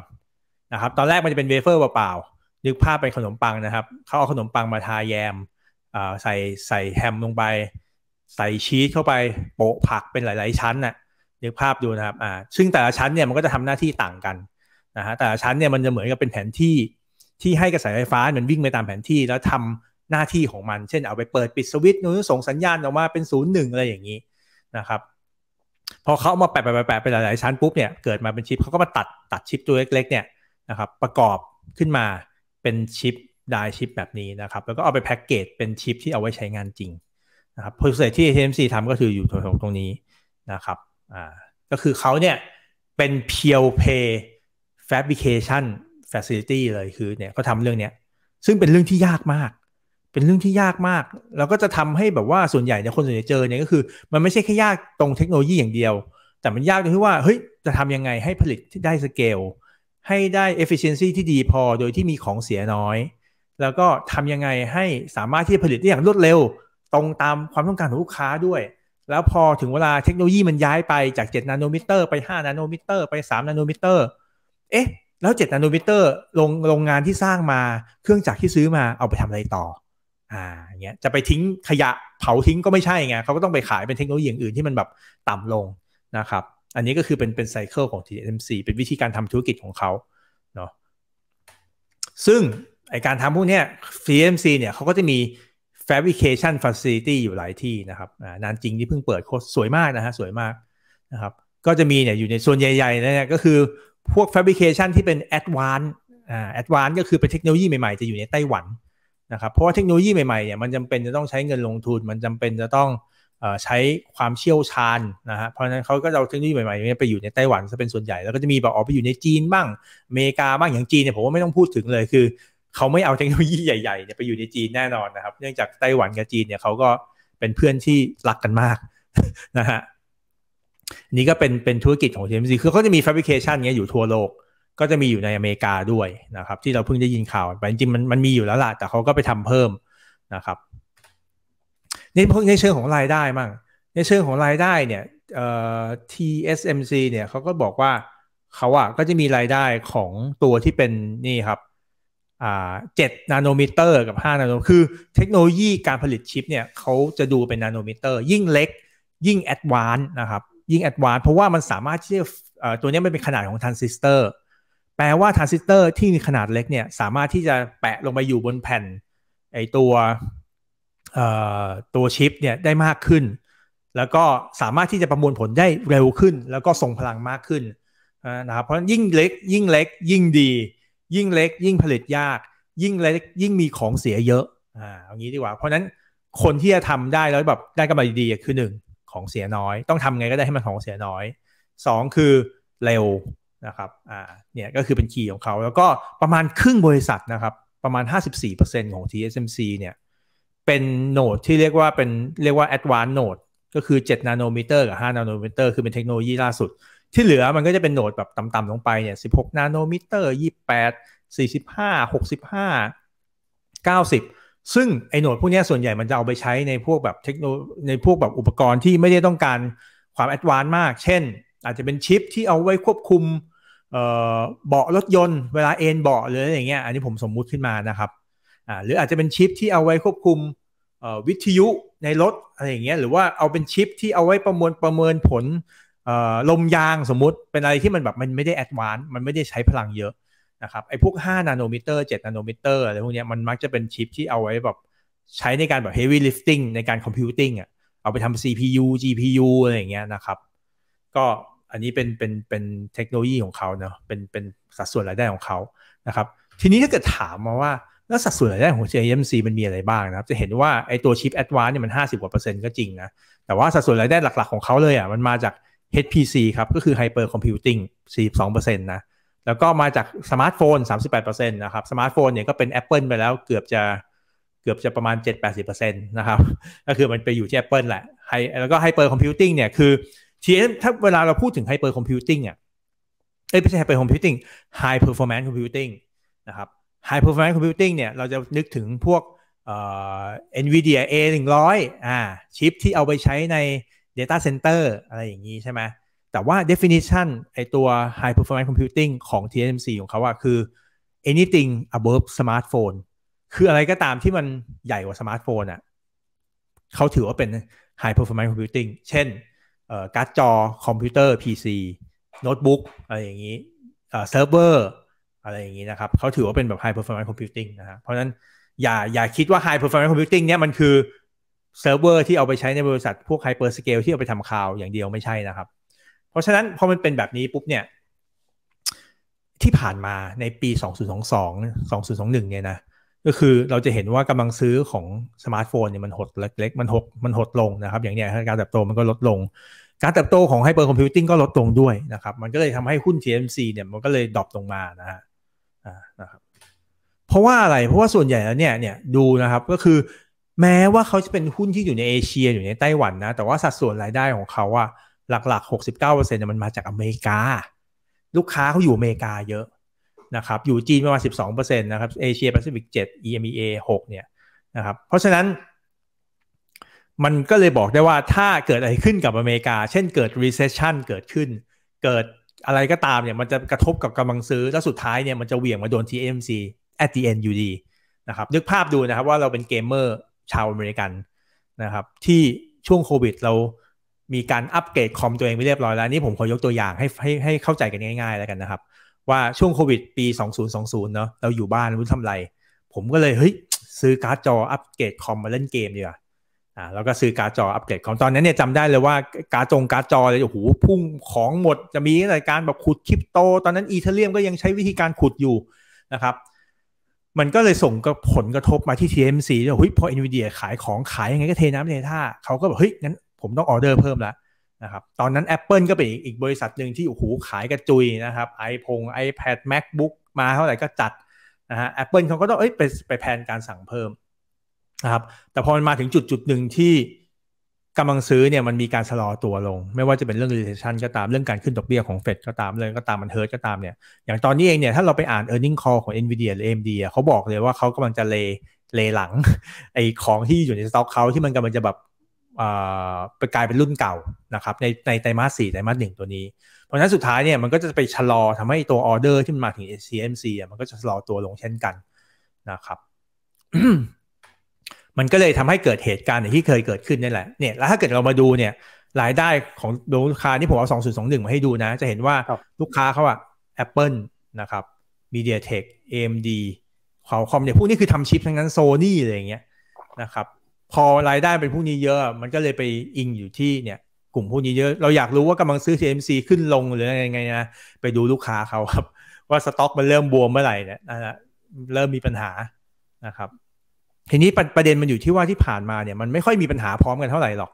นะครับตอนแรกมันจะเป็นเวเฟอร์เปล่าๆนึกภาพเป็นขนมปังนะครับเขาเอาขนมปังมาทาแยมใส่ใส่แฮมลงไป ใส่ชีสเข้าไปโปะผักเป็นหลายๆชั้นน่ะนึกภาพดูนะครับอ่าซึ่งแต่ละชั้นเนี่ยมันก็จะทำหน้าที่ต่างกันนะฮะแต่ละชั้นเนี่ยมันจะเหมือนกับเป็นแผนที่ที่ให้กระแสไฟฟ้ามันวิ่งไปตามแผนที่แล้วทำหน้าที่ของมันเช่นเอาไปเปิดปิด สวิตช์นู้นส่งสัญญาณออกมาเป็นศูนย์หนึ่งอะไรอย่างนี้นะครับพอเขามาแปะแปะแปะไปหลายๆชั้นปุ๊บเนี่ยเกิดมาเป็นชิป เขาก็มาตัดตัดชิปตัวเล็กๆเนี่ยนะครับประกอบขึ้นมาเป็นชิปดายชิปแบบนี้นะครับแล้วก็เอาไปแพ็กเกจเป็นชิปที่เอาไว้ใช้งานจริงนะครับโปรเซสที่ TMC ทำก็คืออยู่ตรงนี้นะครับอ่าก็คือเขาเนี่ยเป็น pure play fabrication facility เลยคือเนี่ยเขาทำเรื่องเนี้ยซึ่งเป็นเรื่องที่ยากมากเป็นเรื่องที่ยากมากแล้วก็จะทำให้แบบว่าส่วนใหญ่เนี่ยคนส่วนใหญ่เจอเนี่ยก็คือ มันไม่ใช่แค่ยากตรงเทคโนโลยีอย่างเดียว แต่มันยากตรงที่ว่าเฮ้ยจะทำยังไงให้ผลิตที่ได้สเกล ให้ได้ efficiency ที่ดีพอโดยที่มีของเสียน้อย แล้วก็ทำยังไงให้สามารถที่จะผลิตได้อย่างรวดเร็ว ตรงตามความต้องการของลูกค้าด้วย แล้วพอถึงเวลาเทคโนโลยีมันย้ายไปจาก 7นาโนมิเตอร์ไป 5นาโนมิเตอร์ไป 3นาโนมิเตอร์ เอ๊ะแล้ว 7นาโนมิเตอร์ลงโรงงานที่สร้างมาเครื่องจักรที่ซื้อมาเอาไปทำอะไรต่อ่าเงี้ยจะไปทิ้งขยะเผาทิ้งก็ไม่ใช่ไงเขาก็ต้องไปขายเป็นเทคโนโลยีอย่างอื่นที่มันแบบต่ำลงนะครับอันนี้ก็คือเป็นเป็นไซเคิลของ TSMC เป็นวิธีการทำธุรกิจของเขาเนาะซึ่งไอการทำพวกเนี้ย TSMC เนี่ยเขาก็จะมี fabrication facility อยู่หลายที่นะครับนานจริงที่เพิ่งเปิดโคตรสวยมากนะฮะ สวยมากนะครับก็จะมีเนี่ยอยู่ในส่วนใหญ่ๆนะเนี่ยก็คือพวก fabrication ที่เป็น advanced อ่า advanced ก็คือเป็นเทคโนโลยีใหม่ๆ จะอยู่ในไต้หวันะครับเพราะว่าเทคโนโลยีใหม่ๆเนี่ยมันจำเป็นจะต้องใช้เงินลงทุนมันจำเป็นจะต้องใช้ความเชี่ยวชาญนะฮะเพราะฉะนั้นเขาก็เอาเทคโนโลยีใหม่ๆไปอยู่ในไต้หวันซะเป็นส่วนใหญ่แล้วก็จะมีแบบออกไปอยู่ในจีนบ้างอเมริกาบ้างอย่างจีนเนี่ยผมว่าไม่ต้องพูดถึงเลยคือเขาไม่เอาเทคโนโลยีใหญ่ๆเนี่ยไปอยู่ในจีนแน่นอนนะครับเนื่องจากไต้หวันกับจีนเนี่ยเขาก็เป็นเพื่อนที่รักกันมากนะฮะนี่ก็เป็นเป็นธุรกิจของ TMC คือเขาจะมีแฟบริเคชันเงี้ยอยู่ทั่วโลกก็จะมีอยู่ในอเมริกาด้วยนะครับที่เราเพิ่งได้ยินข่าวไปจริงมันมันมีอยู่แล้วล่ะแต่เขาก็ไปทำเพิ่มนะครับในในเชิงของรายได้มั่งในเชิงของรายได้เนี่ยเอ่อ TSMC เนี่ยเขาก็บอกว่าเขาอ่ะก็จะมีรายได้ของตัวที่เป็นนี่ครับอ่าเจ็ดนาโนมิเตอร์กับ5นาโนคือเทคโนโลยีการผลิตชิปเนี่ยเขาจะดูเป็นนาโนมิเตอร์ยิ่งเล็กยิ่งแอดวานนะครับยิ่งแอดวานเพราะว่ามันสามารถที่จะตัวนี้มันเป็นขนาดของทรานซิสเตอร์แปลว่าทรานซิสเตอร์ที่มีขนาดเล็กเนี่ยสามารถที่จะแปะลงไปอยู่บนแผ่นไอตัวตัวชิปเนี่ยได้มากขึ้น แล้วก็สามารถที่จะประมวลผลได้เร็วขึ้น แล้วก็ส่งพลังมากขึ้นนะครับเพราะยิ่งเล็กยิ่งเล็กยิ่งดี ยิ่งเล็กยิ่งผลิตยาก ยิ่งเล็ก ยิ่งมีของเสียเยอะอ่าย่างี้ดีกว่า เพราะนั้นคนที่จะทำได้แล้วแบบได้กำไรดีคือหนึ่งของเสียน้อย ต้องทำไงก็ได้ให้มันของเสียน้อย 2 คือเร็วนะครับอ่าเนี่ยก็คือเป็นคีย์ของเขา แล้วก็ประมาณครึ่งบริษัทนะครับ ประมาณ 54%ของ TSMC เนี่ยเป็นโนดที่เรียกว่าเป็นเรียกว่า advanced node ก็คือ7นาโนมิเตอร์กับ5นาโนมิเตอร์คือเป็นเทคโนโลยีล่าสุด ที่เหลือมันก็จะเป็นโนดแบบต่ำๆลงไปเนี่ย16นาโนมิเตอร์ 28 45 65 90 ซึ่งไอโนดพวกนี้ส่วนใหญ่มันจะเอาไปใช้ในพวกแบบเทคโนในพวกแบบอุปกรณ์ที่ไม่ได้ต้องการความแอดวานซ์มาก เช่น อาจจะเป็นชิปที่เอาไว้ควบคุมเบาะรถยนต์เวลาเอนเบาะเลยอย่างเงี้ยอันนี้ผมสมมุติขึ้นมานะครับหรืออาจจะเป็นชิป ที่เอาไว้ควบคุมวิทยุในรถอะไรอย่างเงี้ยหรือว่าเอาเป็นชิป ที่เอาไว้ประมวลประเมินผลลมยางสมมุติเป็นอะไรที่มันแบบมันไม่ได้แอดวานซ์มันไม่ได้ใช้พลังเยอะนะครับไอ้พวก5 นาโนมิเตอร์7นาโนมิเตอร์อะไรพวกเนี้ยมันมักจะเป็นชิป ที่เอาไว้แบบใช้ในการแบบ heavy lifting ในการ computing อ่ะเอาไปทำ CPU GPU อะไรอย่างเงี้ยนะครับ ก็อันนี้เป็นเป็นเป็นเทคโนโลยีของเขาเนาะเป็นเป็นสัดส่วนรายได้ของเขานะครับทีนี้ถ้าเกิดถามมาว่าแล้วสัดส่วนรายได้ของ JMC มันมีอะไรบ้างนะครับจะเห็นว่าไอตัวชิปแอดวานเนี่ยมัน 50กว่าเปอร์เซ็นต์ก็จริงนะแต่ว่าสัดส่วนรายได้หลักๆของเขาเลยอ่ะมันมาจาก HPC ครับก็คือ Hyper Computing 42เปอร์เซ็นต์นะแล้วก็มาจากสมาร์ทโฟน 38เปอร์เซ็นต์นะครับสมาร์ทโฟนเนี่ยก็เป็น Apple ไปแล้วเกือบจะเกือบจะประมาณ7-80%นะครับก็คือมันไปอยู่ที่ Apple แหละแล้วก็ Hyper Computing เนี่ยคือทีนี้ถ้าเวลาเราพูดถึงไฮเปอร์คอมพิวติ้งอ่ะเอ้ยไม่ใช่ไฮเปอร์คอมพิวติ้งไฮเพอร์ฟอร์แมนซ์คอมพิวติ้งนะครับไฮเพอร์ฟอร์แมนซ์คอมพิวติ้งเนี่ยเราจะนึกถึงพวกเอ็นวีเดียเอหนึ่งร้อยอ่าชิปที่เอาไปใช้ใน Data Center อะไรอย่างนี้ใช่ไหมแต่ว่า definition ไอตัว high performance computing ของ TSMC ของเขาอะคือ anything above smartphone คืออะไรก็ตามที่มันใหญ่กว่าสมาร์ทโฟนอะเขาถือว่าเป็น high performance computing เช่นการ์ดจอคอมพิวเตอร์ PC โน้ตบุ๊ก อะไรอย่างนี้เซิร์ฟเวอร์ อะไรอย่างนี้นะครับเขาถือว่าเป็นแบบ high performance computing นะฮะเพราะนั้นอย่าอย่าคิดว่า high performance computing เนี่ยมันคือ เซิร์ฟเวอร์ที่เอาไปใช้ในบริษัทพวก hyper scale ที่เอาไปทำข่าวอย่างเดียวไม่ใช่นะครับ เพราะฉะนั้นพอมันเป็นแบบนี้ปุ๊บเนี่ยที่ผ่านมาในปี 2022 2021เนี่ยนะก็คือเราจะเห็นว่ากำลังซื้อของสมาร์ทโฟนเนี่ยมันหดเล็กๆมันหดมันหดลงนะครับอย่างเนี้ยการเติบโตมันก็ลดลง การเติบโตของไฮเปอร์คอมพิวติ้งก็ลดลงด้วยนะครับมันก็เลยทำให้หุ้น TMC เนี่ยมันก็เลยดรอปลงมานะฮะนะครับเพราะว่าอะไรเพราะว่าส่วนใหญ่แล้วเนี่ยเนี่ยดูนะครับก็คือ แม้ว่าเขาจะเป็นหุ้นที่อยู่ในเอเชีย อยู่ในไต้หวันนะแต่ว่าสัดส่วนรายได้ของเขาอะหลักๆหกสิบเนี่ยมันมาจากอเมริกา ลูกค้าเขาอยู่อเมริกาเยอะนะครับอยู่จีนประมาณ12%นะครับเอเชียแปซิฟิก7 EMEA 6เนี่ยนะครับ เพราะฉะนั้นมันก็เลยบอกได้ว่าถ้าเกิดอะไรขึ้นกับอเมริกา เช่นเกิด recession เกิดขึ้น เกิดอะไรก็ตามเนี่ยมันจะกระทบกับกำลังซื้อแล้วสุดท้ายเนี่ยมันจะเหวี่ยงมาโดน TMC at the end อยู่ดีนะครับนึกภาพดูนะครับว่าเราเป็นเกมเมอร์ชาวอเมริกันนะครับที่ช่วงโควิดเรามีการอัปเกรดคอมตัวเองไปเรียบร้อยแล้ว นี่ผมขอยกตัวอย่างให้ให้ให้เข้าใจกันง่าย ๆแล้วกันนะครับว่าช่วงโควิดปี 2020 เนาะเราอยู่บ้านไม่รู้ทำไร ผมก็เลยเฮ้ยซื้อการ์ดจอ อัปเกรดคอมมาเล่นเกมดีกว่าอ่าแล้วก็ซื้อการ์ดจอ อัปเกรดคอมตอนนั้นเนี่ยจำได้เลยว่าการ์ดจงการ์ดจอเลยโอ้โหพุ่งของหมดจะมีอะไรการแบบขุดคริปโต ตอนนั้นอีเธเรียมก็ยังใช้วิธีการขุดอยู่นะครับมันก็เลยส่งกับผลกระทบมาที่ TMC ว่าเฮ้ยพอ NVIDIA ขายของขายยังไงก็เทน้ำเทท่าเขาก็แบบเฮ้ยงั้นผมต้องออเดอร์เพิ่มแล้วนะครับตอนนั้น Apple ก็เป็นอีกบริษัทหนึ่งที่โอ้โหขายกระจุยนะครับ iPhone iPad MacBook มาเท่าไหร่ก็จัดนะฮะแอปเปิลเขาก็ต้องเอ้ยไปไปแพนการสั่งเพิ่มนะครับแต่พอมันมาถึงจุดจุดหนึ่งที่กำลังซื้อเนี่ยมันมีการชะลอตัวลง ไม่ว่าจะเป็นเรื่อง recession ก็ตามเรื่องการขึ้นดอกเบี้ยของเฟดก็ตามเลยก็ตามมันเฮิร์ตก็ตามเนี่ยอย่างตอนนี้เองเนี่ยถ้าเราไปอ่าน e a r n i n g call ของ NVIDIA หรือ AMD เขาบอกเลยว่าเขากำลังจะเลเลหลังไอของที่อยู่ในสต็อกเขาที่มันกำลังจะแบบปกลายเป็นรุ่นเก่านะครับในในไตรมาสสี่ไตรมาสหนึ่งตัวนี้ เพราะฉะนั้นสุดท้ายเนี่ยมันก็จะไปชะลอทำให้ตัวออเดอร์ที่มันมาถึง CMC มันก็จะชะลอตัวลงเช่นกันนะครับ มันก็เลยทำให้เกิดเหตุการณ์ที่เคยเกิดขึ้นนี่แหละ เนี่ย แล้วถ้าเกิดเรามาดูเนี่ยรายได้ของลูกค้านี่ผมเอา 2021 มาให้ดูนะ จะเห็นว่าลูกค้าเขาอะ Apple นะครับ MediaTek AMD Qualcomm เนี่ยพวกนี้คือทำชิปทั้งนั้น Sony อะไรอย่างเงี้ยนะครับพอรายได้เป็นพวกนี้เยอะมันก็เลยไปอิงอยู่ที่เนี่ยกลุ่มพวกนี้เยอะ เราอยากรู้ว่ากำลังซื้อ t m c ขึ้นลงหรือยังไงนะไปดูลูกค้าเขาครับ ว่าสต็อกมันเริ่มบวมเมื่อไหร่เนี่ยนะเริ่มมีปัญหา นะครับ ทีนี้ประเด็นมันอยู่ที่ว่าที่ผ่านมาเนี่ยมันไม่ค่อยมีปัญหาพร้อมกันเท่าไหร่หรอก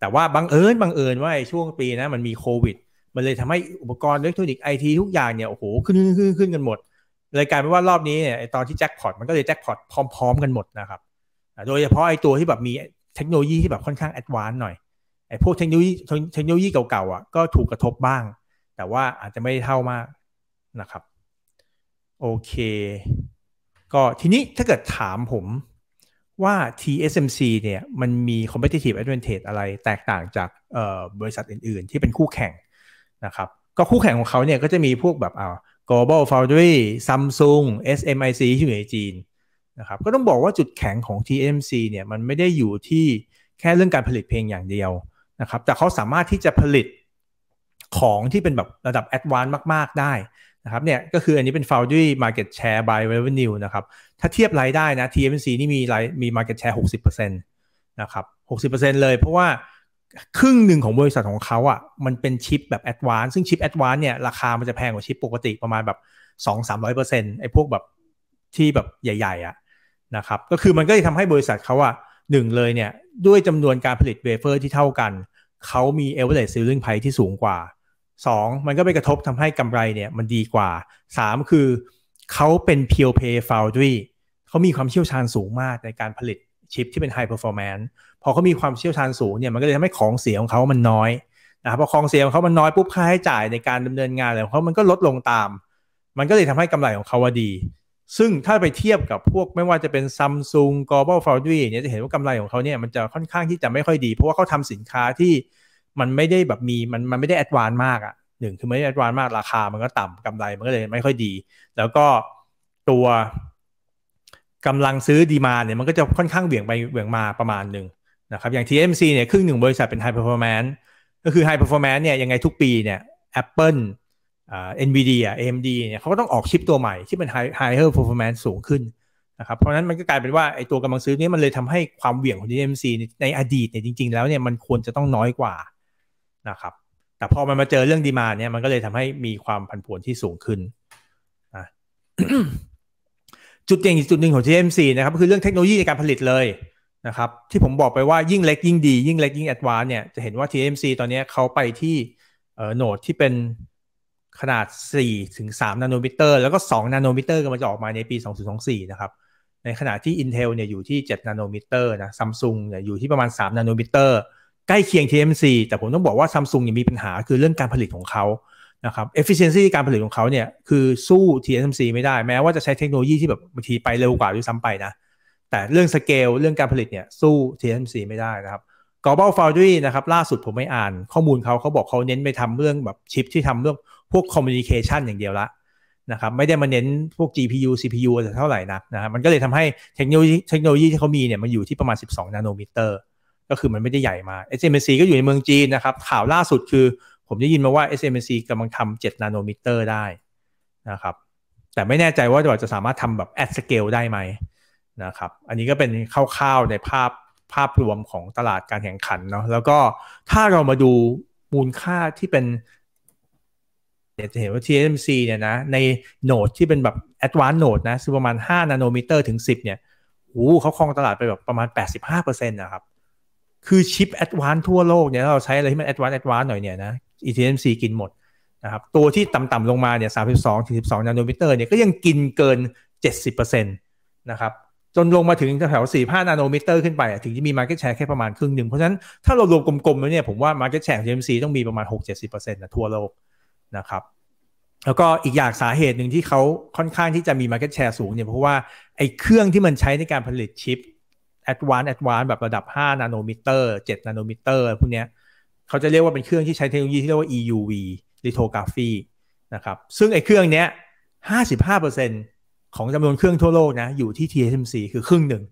แต่ว่าบังเอิญบังเอิญว่าช่วงปีนะมันมีโควิด มันเลยทำให้อุปกรณ์อิเล็กทรอนิกส์ไอทีทุกอย่างเนี่ยโอ้โหขึ้นขึ้นขึ้นกันหมดเลยกลายเป็นว่ารอบนี้เนี่ยตอนที่แจ็คพอตมันก็เลยแจ็คพอตพร้อมๆกันหมดนะครับโดยเฉพาะไอ้ตัวที่แบบมีเทคโนโลยีที่แบบค่อนข้างแอดวานซ์หน่อยไอ้พวกเทคโนโลยีเทคโนโลยีเก่าๆอ่ะก็ถูกกระทบบ้าง แต่ว่าอาจจะไม่เท่ามากนะครับโอเคก็ทีนี้ถ้าเกิดถามผมว่า TSMC เนี่ยมันมี competitive advantage อะไรแตกต่างจากบริษัทอื่นๆที่เป็นคู่แข่งนะครับก็คู่แข่งของเขาเนี่ยก็จะมีพวกแบบอ่า global foundry Samsung SMIC ที่อยู่ในจีนนะครับก็ต้องบอกว่าจุดแข็งของ TMC เนี่ยมันไม่ได้อยู่ที่แค่เรื่องการผลิตเพลงอย่างเดียวนะครับแต่เขาสามารถที่จะผลิตของที่เป็นแบบระดับแอดวานซ์มากๆได้นะครับเนี่ยก็คืออันนี้เป็น Foundry Market Share by Revenue นะครับถ้าเทียบรายได้นะ TMC นี่มีรายมี Market Share 60%นะครับ60%เลยเพราะว่าครึ่งหนึ่งของบริษัทของเขาอะ่ะมันเป็นชิปแบบแอดวานซ์ซึ่งชิปแอดวานซ์เนี่ยราคามันจะแพงกว่าชิปปกติประมาณแบบ2 3 0 0ไอ้พวกแบบที่แบบใหญ่ ๆอะ่ะนะครับก็คือมันก็จะทำให้บริษัทเขาอะหนึ่งเลยเนี่ยด้วยจำนวนการผลิตเวเฟอร์ที่เท่ากัน เขามี average selling price ที่สูงกว่า 2. มันก็ไปกระทบทำให้กำไรเนี่ยมันดีกว่า 3. คือเขาเป็น pure play foundry เขามีความเชี่ยวชาญสูงมากในการผลิตชิปที่เป็น high performance พอเขามีความเชี่ยวชาญสูงเนี่ยมันก็เลยทำให้ของเสียของเขามันน้อยนะครับพอของเสียของเขามันน้อยปุ๊บค่าใช้จ่ายในการดำเนินงานอะไรของเขามันก็ลดลงตาม มันก็เลยทำให้กำไรของเขาว่าดีซึ่งถ้าไปเทียบกับพวกไม่ว่าจะเป็นซัมซุงกอบ o ฟ a l f o u n d r เนี่ยจะเห็นว่ากำไรของเขาเนี่ยมันจะค่อนข้างที่จะไม่ค่อยดี เพราะว่าเขาทำสินค้าที่มันไม่ได้แบบมีมันมันไม่ได้แอดวานมากอะ่ะหนึ่งคือไม่ได้แอดวานมาก ราคามันก็ต่ำกำไรมันก็เลยไม่ค่อยดี แล้วก็ตัวกำลังซื้อดีมาเนี่ยมันก็จะค่อนข้างเบี่ยงไปเบี่ยงมาประมาณหนึ่งนะครับอย่าง TMC เนี่ยครึ่งหนึ่งบริษัทเป็นฮเปอร์ฟอร์แมนซ์ก็คือฮเปอร์ฟอร์แมนซ์เนี่ยยังไงทุกปีเนี่ย Apple เอ็นวีดีอ่ะเอ็มดีเนี่ยเขาก็ต้องออกชิปตัวใหม่ที่เป็นไฮไฮเออร์เพอร์ฟอร์แมนซ์สูงขึ้นนะครับเพราะนั้นมันก็กลายเป็นว่าไอตัวกำลังซื้อนี้มันเลยทำให้ความเหวี่ยงของม m c ในอดีตเนี่ยจริงๆแล้วเนี่ยมันควรจะต้องน้อยกว่านะครับแต่พอมันมาเจอเรื่องดีมาเนี่ยมันก็เลยทำให้มีความผันผวนที่สูงขึ้นนะจุดเด่นอีกจุดหนึ่งของ TMC นะครับคือเรื่องเทคโนโลยีในการผลิตเลยนะครับที่ผมบอกไปว่ายิ่งเล็กยิ่งดียิ่งเล็กยิ่งแอดวานเนี่ยจะเห็นว่า TMC ตอนนี้เขาไปที่โหนดที่เป็นขนาด 4-3นาโนมิเตอร์แล้วก็2นาโนมิเตอร์ก็มาจะออกมาในปี 2024นะครับในขณะที่ Intel เนี่ยอยู่ที่7นาโนมิเตอร์นะซัมซุงเนี่ยอยู่ที่ประมาณ 3 นาโนมิเตอร์ใกล้เคียง TMC แต่ผมต้องบอกว่าซัมซุงเนี่ยมีปัญหา คือเรื่องการผลิตของเขานะครับ efficiency การผลิตของเขาเนี่ยคือสู้ TSMC ไม่ได้แม้ว่าจะใช้เทคโนโลยีที่แบบบางทีไปเร็วกว่าด้วยซ้ำไปนะแต่เรื่องสเกลเรื่องการผลิตเนี่ยสู้ TSMC ไม่ได้นะครับ Global Foundry นะครับล่าสุดผมไม่อ่าน ข้อมูลเขาเขาบอกเขาเน้นไปทำเรื่องแบบชิปที่ทำเรื่องพวกคอมมิวนิเคชันอย่างเดียวละนะครับไม่ได้มาเน้นพวก GPU CPU เท่าไหร่นักนะมันก็เลยทำให้เทคโนโลยีเทคโนโลยีที่เขามีเนี่ยมันอยู่ที่ประมาณ 12 นาโนมิเตอร์ ก็คือมันไม่ได้ใหญ่มา SMC ก็อยู่ในเมืองจีนนะครับข่าวล่าสุดคือผมได้ยินมาว่า SMC กำลังทำ7นาโนมิเตอร์ได้นะครับแต่ไม่แน่ใจว่าจะสามารถทำแบบ at scale ได้ไหมนะครับอันนี้ก็เป็นคร่าวๆในภาพภาพรวมของตลาดการแข่งขันเนาะแล้วก็ถ้าเรามาดูมูลค่าที่เป็นเนี่ยจะเห็นว่า TSMC เนี่ยนะในโนดที่เป็นแบบ advanced node นะซึ่งประมาณ 5 นาโนมิเตอร์ถึง 10 เนี่ยโอ้เขาครองตลาดไปแบบประมาณ 85%นะครับ คือชิป advanced ทั่วโลกเนี่ยเราใช้อะไรที่มัน advanced advanced หน่อยเนี่ยนะ TSMC กินหมดนะครับตัวที่ต่ำๆลงมาเนี่ย32 1 2นาโนมิเตอร์เนี่ยก็ยังกินเกิน 70%นะครับ จนลงมาถึงแถว 4 5นาโนมิเตอร์ขึ้นไปถึงจะมี Market Share แค่ประมาณครึ่งหนึ่งเพราะฉะนั้นถ้าเรารวมกลมๆแล้วเนี่ยผมว่า Market Share t s m c ต้องมีประมาณ 6-70%นะทั่วโลกนะครับแล้วก็อีกอย่างสาเหตุหนึ่งที่เขาค่อนข้างที่จะมี Market Share สูงเนี่ยเพราะว่าไอ้เครื่องที่มันใช้ในการผลิตชิป a d v a n c e a d v a n c e แบบระดับ 5นาโนมิเตอร์7นาโนมิเตอร์พวกเนี้ยเขาจะเรียกว่าเป็นเครื่องที่ใช้เทคโนโลยีที่เรียกว่า EUV lithography นะครับซึ่งไอ้เครื่องเนี้ย55%ของจำนวนเครื่องทั่วโลกนะอยู่ที่ TSMC คือครึ่งหนึ่ง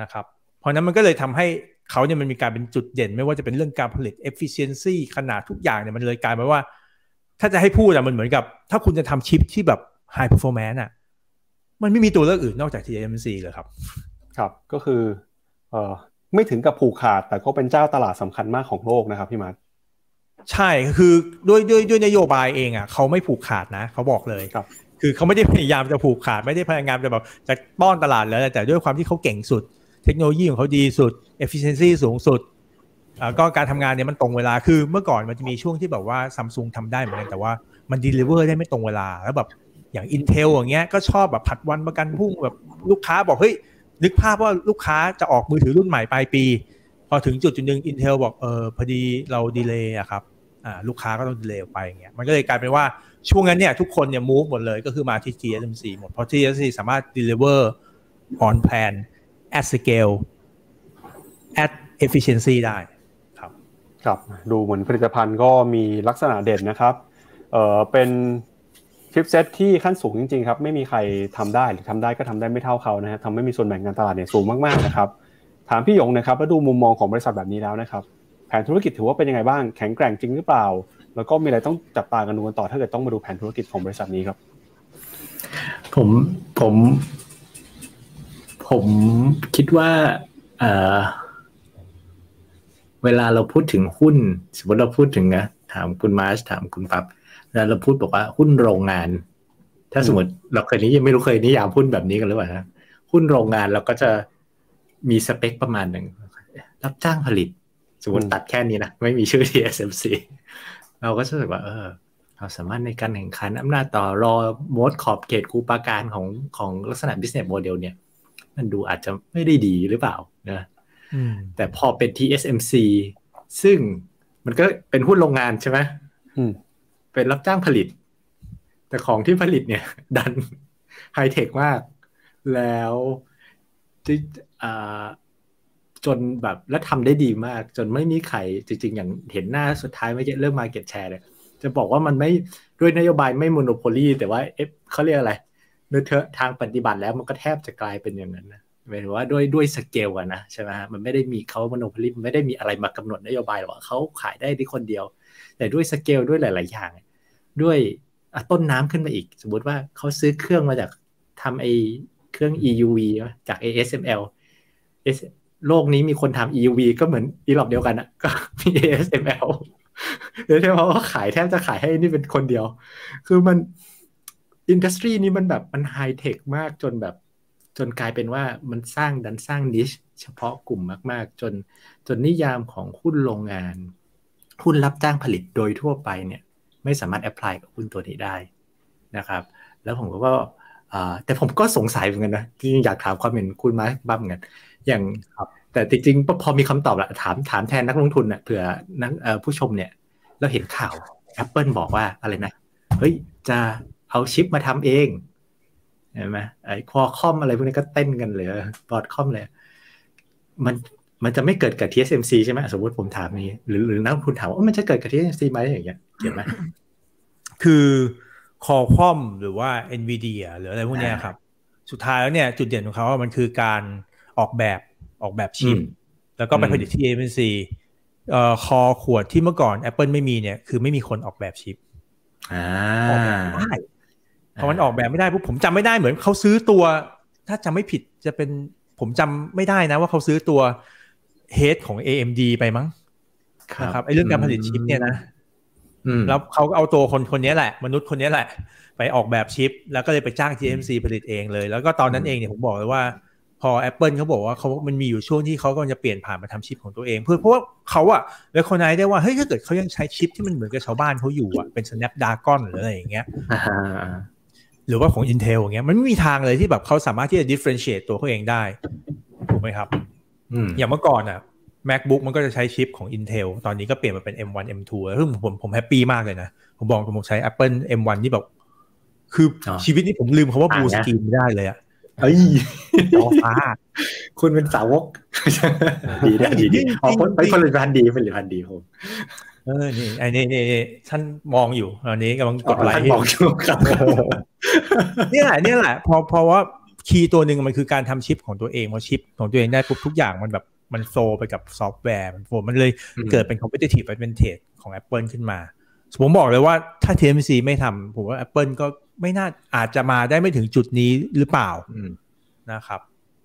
นะครับเพราะนั้นมันก็เลยทำให้เขาเนี่ยมันมีการเป็นจุดเด่นไม่ว่าจะเป็นเรื่องการผลิต efficiency ขนาดทุกอย่างเนี่ยมันเลยกลายเป็นว่าถ้าจะให้พูดอะมันเหมือนกับ ถ้าคุณจะทำชิปที่แบบไฮเปอร์ฟอร์แมนซ์อะมันไม่มีตัวเลือกอื่นนอกจาก TSMC เลยครับ ครับก็คือเอ่อไม่ถึงกับผูกขาด แต่ก็เป็นเจ้าตลาดสำคัญมากของโลกนะครับพี่มาร์ใช่คือด้วยด้วยด้วยนโยบายเองอะเขาไม่ผูกขาดนะ เขาบอกเลยครับ คือเขาไม่ได้พยายามจะผูกขาดไม่ได้พยายามจะแบบจะป้อนตลาดแล้ว แต่ด้วยความที่เขาเก่งสุดเทคโนโลยีของเขาดีสุดเอฟฟิเชนซีสูงสุดก็การทำงานเนี่ยมันตรงเวลาคือเมื่อก่อนมันจะมีช่วงที่แบบว่าซัมซุงทำได้เหมือนกันแต่ว่ามันดีลิเวอร์ได้ไม่ตรงเวลา แล้วแบบอย่าง Intel อย่างเงี้ยก็ชอบแบบผัดวันประกันพรุ่งแบบลูกค้าบอกเฮ้ยนึกภาพว่าลูกค้าจะออกมือถือรุ่นใหม่ปลายปี พอถึงจุดจุดหนึ่ง Intel บอกเออพอดีเราดีเลย์อะครับอ่าลูกค้าก็ต้องดีเลย์ไปอย่างเงี้ยมันก็เลยกลายเป็นว่าช่วงนั้นเนี่ยทุกคนเนี่ยมูฟหมดเลยก็คือมาที่ TSMC หมดเพราะ TSMC สามารถ deliver on plan at scale at efficiency ได้ครับดูเหมือนผลิตภัณฑ์ก็มีลักษณะเด่นนะครับเออเป็นชิปเซตที่ขั้นสูงจริงๆครับไม่มีใครทำได้หรือทำได้ก็ทำได้ไม่เท่าเขานะฮะทำไม่มีส่วนแบ่งการตลาดเนี่ยสูงมากๆนะครับ ถามพี่ยงนะครับว่าดูมุมมองของบริษัทแบบนี้แล้วนะครับ แผนธุรกิจถือว่าเป็นยังไงบ้างแข็งแกร่งจริงหรือเปล่า แล้วก็มีอะไรต้องจับตากันดูกันต่อ ถ้าเกิดต้องมาดูแผนธุรกิจของบริษัทนี้ครับผมผม ผมคิดว่าเออเวลาเราพูดถึงหุ้น สมมติเราพูดถึงนะถามคุณมาร์ชถามคุณปับแล้วเราพูดบอกว่าหุ้นโรงงาน ถ้าสมมติเราเคยนี้ยังไม่รู้เคยนิยามหุ้นแบบนี้กันหรือเปล่านะหุ้นโรงงานเราก็จะมีสเปคประมาณหนึ่งรับจ้างผลิต สมมติตัดแค่นี้นะไม่มีชื่อ TSMC เราก็จะรู้สึกว่าเออเราสามารถในการแข่งขันอำนาจต่อรอมดขอบเขตคูปาการของของลักษณะ business model เนี่ย มันดูอาจจะไม่ได้ดีหรือเปล่านะแต่พอเป็น TSMC ซึ่งมันก็เป็นหุ้นโรงงานใช่ไหม เป็นรับจ้างผลิต แต่ของที่ผลิตเนี่ย ดันไฮเทคมาก แล้วจนแบบและทำได้ดีมาก จนไม่มีใครจริงๆอย่างเห็นหน้าสุดท้ายไม่เรื่องมาเก็ตแชร์เนี่ยจะบอกว่ามันไม่ด้วยนโยบายไม่มโนโพลีแต่ว่าเอฟเขาเรียกอะไรเนทางปฏิบัติแล้วมันก็แทบจะกลายเป็นอย่างนั้นนะหมายถึงว่าด้วยด้วยสเกลอะนะใช่ไหมฮะมันไม่ได้มีเขามโนพลิมไม่ได้มีอะไรมากำหนดนโยบายหรอกเขาขายได้ที่คนเดียวแต่ด้วยสเกลด้วยหลาย ๆอย่าง ด้วยต้นน้ำขึ้นมาอีก สมมติว่าเขาซื้อเครื่องมาจากทำไอเครื่อง EUV จาก ASML โลกนี้มีคนทำ EUV ก็เหมือนอีหลอบเดียวกันอะก็มี ASML เดยเฉพาะว่าขายแทบจะขายให้นี่เป็นคนเดียว คือมันอินดัสทรีนี้มันแบบมันไฮเทคมากจนแบบจนกลายเป็นว่ามันสร้างดันสร้างนิชเฉพาะกลุ่มมากๆ จนจนนิยามของหุ้นโรงงานหุ้นรับจ้างผลิตโดยทั่วไปเนี่ยไม่สามารถแอพพลายกับหุ้นตัวนี้ได้นะครับ แล้วผมก็ว่าแต่ผมก็สงสัยเหมือนกันนะจริงอยากถามความเห็นคุณมาบ้างเหมือนกันอย่างแต่จริงๆ พอมีคำตอบละถามถามแทนนักลงทุนนะเผื่อนักผู้ชมเนี่ยเราเห็นข่าว Apple บอกว่าอะไรนะเฮ้ยจะเอาชิปมาทำเองใช่ไหมไอ้คอคอมอะไรพวกนี้ก็เต้นกันเลยบอดคอมเลยมันมันจะไม่เกิดกับ TSMC ใช่ไหมสมมติผมถามนี้ หรือหรือนักคุณถามว่ามันจะเกิดกับ TSMC ไหมอย่างเงี้ยเห็นไหมคือคอคอมหรือว่า NVIDIA หรืออะไรพวกนี้ครับ สุดท้ายแล้วเนี่ยจุดเด่นของเขาว่ามันคือการออกแบบออกแบบชิป แล้วก็ไปผลิตที่ TSMC เอคอขวดที่เมื่อก่อน Apple ไม่มีเนี่ยคือไม่มีคนออกแบบชิปออกแบบได้พอมันออกแบบไม่ได้ปุ๊บผมจำไม่ได้เหมือนเขาซื้อตัว ถ้าจำไม่ผิดจะเป็นผมจำไม่ได้นะ ว่าเขาซื้อตัวเฮดของ AMD ไปมั้งนะครับไอ้เรื่องการผลิตชิปเนี่ยนะแล้วเขาเอาตัวคนคนนี้แหละ มนุษย์คนนี้แหละ ไปออกแบบชิปแล้วก็เลยไปจ้าง TMC ผลิตเองเลย แล้วก็ตอนนั้นเองเนี่ยผมบอกเลยว่า พอ Apple เขาบอกว่าเขามันมีอยู่ช่วงที่เขาก็จะเปลี่ยนผ่านมาทำชิปของตัวเอง เพื่อเพราะว่าเขาอะแล้วคนไหนได้ว่าเฮ้ยถ้าเกิดเขายังใช้ชิปที่มันเหมือนกับชาวบ้านเขาอยู่อะเป็น Snapdragon หรืออะไรอย่างเงี้ยหรือว่าของ Intel อย่างเงี้ยมันไม่มีทางเลยที่แบบเขาสามารถที่จะ differentiate ตัวเขาเองได้ถูกไหมครับอย่างเมื่อก่อนอะ MacBook มันก็จะใช้ชิปของ Intel ตอนนี้ก็เปลี่ยนมาเป็น M1 M2 แล้วซึ่งผมผมแฮปปี้มากเลยนะ ผมบอกผมใช้ Apple M1 ที่แบบคือชีวิตนี้ผมลืมคำว่าบูสกรีนไม่ได้เลยอะเอ้ยจอฟ้า คุณเป็นสาวก ดีดีดีออกผลิตภัณฑ์ดีผลิตภัณฑ์ดีผมเออ นี่ไอ้นี่นี่ท่านมองอยู่ตอนนี้กำลังกดไลค์มองอยู่ครับ นี่แหละนี่แหละ พอเพราะว่าคีย์ตัวหนึ่งมันคือการทำชิปของตัวเองพอชิปของตัวเองได้ปุ๊บทุกอย่างมันแบบ มันโซไปกับซอฟต์แวร์มันโฟมันเลยเกิดเป็นคอมเพตติฟไปเป็นเท a g e ของ Apple ขึ้นมา ผมบอกเลยว่าถ้า TMC ไม่ทำผมว่า Apple ก็ไม่น่าอาจจะมาได้ไม่ถึงจุดนี้หรือเปล่านะครับ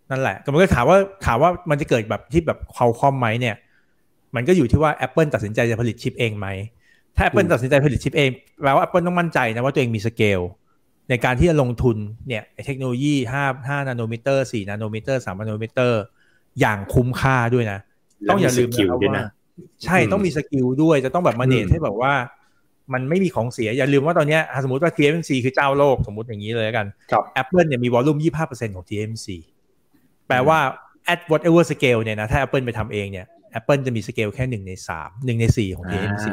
นั่นแหละ ก็มันก็ถามว่า ถามว่ามันจะเกิดแบบที่แบบเขาคอมไหมเนี่ยมันก็อยู่ที่ว่า Apple ตัดสินใจจะผลิตชิปเองไหมถ้า Apple ตัดสินใจผลิตชิปเองแปลว่า Apple ต้องมั่นใจนะว่าตัวเองมีสเกลในการที่จะลงทุนเนี่ยเทคโนโลยี5 5นาโนมิเตอร์4นาโนมิเตอร์3นาโนมิเตอร์ อย่างคุ้มค่าด้วยนะ ต้องอย่าลืมนะว่าใช่ต้องมีสกิลด้วยจะต้องแบบมาเนทให้แบบว่า มันไม่มีของเสียอย่าลืมว่าตอนนี้สมมติว่า TMC คือเจ้าโลกสมมติอย่างนี้เลยกัน Apple เนี่ยมีวอลลุ่ม25%ของ TMC แปลว่า at whatever scale เนี่ยนะถ้า Apple ไปทำเองเนี่ย Apple จะมีสเกลแค่หนึ่งในสาม หนึ่งในสี่ของ TMC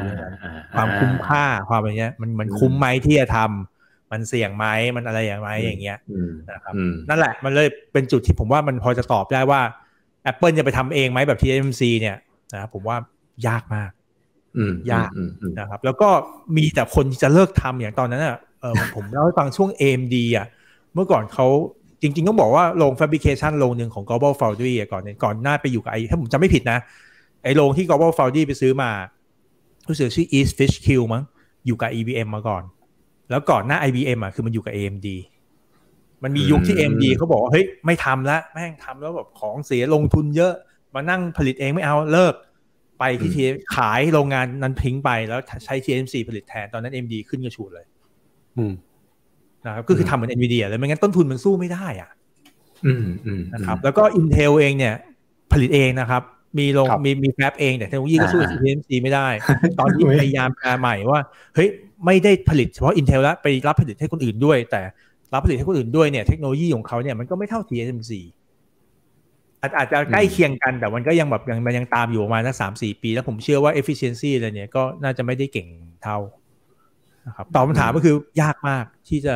ความคุ้มค่า ความอะไรเงี้ย มันมันคุ้มไหมที่จะทำ มันเสี่ยงไหมมันอะไรอย่างไร อย่างเงี้ยนะครับนั่นแหละ มันเลยเป็นจุดที่ผมว่ามันพอจะตอบได้ว่า Apple จะไปทำเองไหมแบบ TMC เนี่ยนะผมว่ายากมาก ยากนะครับ แล้วก็มีแต่คนจะเลิกทำอย่างตอนนั้นอ่ะ เออผมเล่าให้ฟังช่วง AMD อ่ะ เมื่อก่อนเขาจริงๆต้องบอกว่าโรง fabrication โรงหนึ่งของ Global Foundry ก่อนก่อนหน้าไปอยู่กับไอถ้าผมจำไม่ผิดนะไอโรงที่ Global f o u n d r ไปซื้อมารู้สึกชื่อ East Fish Q มั้งอยู่กับ i b m มาก่อน แล้วก่อนหน้า IBM อ่ะคือมันอยู่กับ AMD มันมียุคที่ AMD เขาบอก เฮ้ย ไม่ทำละ แม่งทำแล้วแบบของเสียลงทุนเยอะ มานั่งผลิตเองไม่เอาเลิก ไปที่ทีขายโรงงานนั้นทิ้งไปแล้วใช้ TSMC ผลิตแทน ตอนนั้น AMD ขึ้นกระชูดเลยนะครับก็คือทำเหมือน NVIDIA เลยไม่งั้นต้นทุนมันสู้ไม่ได้อ่ะนะครับ แล้วก็ Intel เองเนี่ยผลิตเองนะครับมีลง มีมีแฟบเอง แต่เทคโนโลยีก็สู้ TSMC ไม่ได้ ตอนนี้พยายามแปลใหม่ว่าเฮ้ยไม่ได้ผลิต เฉพาะ Intel แล้วไปรับผลิตให้คนอื่นด้วย แต่รับผลิตให้คนอื่นด้วยเนี่ยเทคโนโลยีของเขาเนี่ย มันก็ไม่เท่า TSMC อาจอาจจะใกล้เคียงกัน แต่มันก็ยังแบบยังมันยังตามอยู่ประมาณสักสามสี่ปี แล้วผมเชื่อว่า efficiency อะไรเนี่ย ก็น่าจะไม่ได้เก่งเท่านะครับตอบคำถามก็คือยากมากที่จะ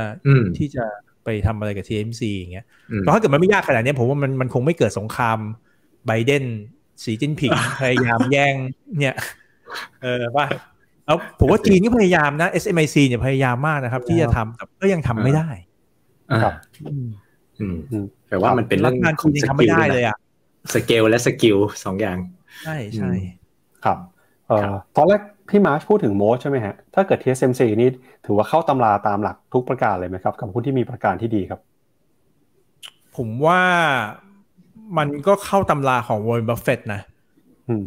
ที่จะไปทำอะไรกับ TMC อย่างเงี้ยเพราะถ้าเกิดมันไม่ยากขนาดนี้ผมว่ามันมันคงไม่เกิดสงครามไบเดนสีจิ้นผิงพยายามแย่งเนี่ย เออว่าแล้วผมว่าจีนก็พยายามนะ SMIC เนี่ยพยายามมากนะครับ ที่จะทำแต่ก็ยังทำไม่ได้ครับแต่ว่ามันเป็นเรื่องการคุณยังทำไม่ได้เลยอะสเกล และสกิลสองอย่างใช่ใช่ครับ เอ่อตอนแรกพี่มาร์ชพูดถึงโมใช่ไหมฮะถ้าเกิด TSMC นี่ถือว่าเข้าตำราตามหลักทุกประการเลยไหมครับกับคุ้ที่มีประการที่ดีครับ ผมว่ามันก็เข้าตำราของวอร์เรนบัฟเฟตนะ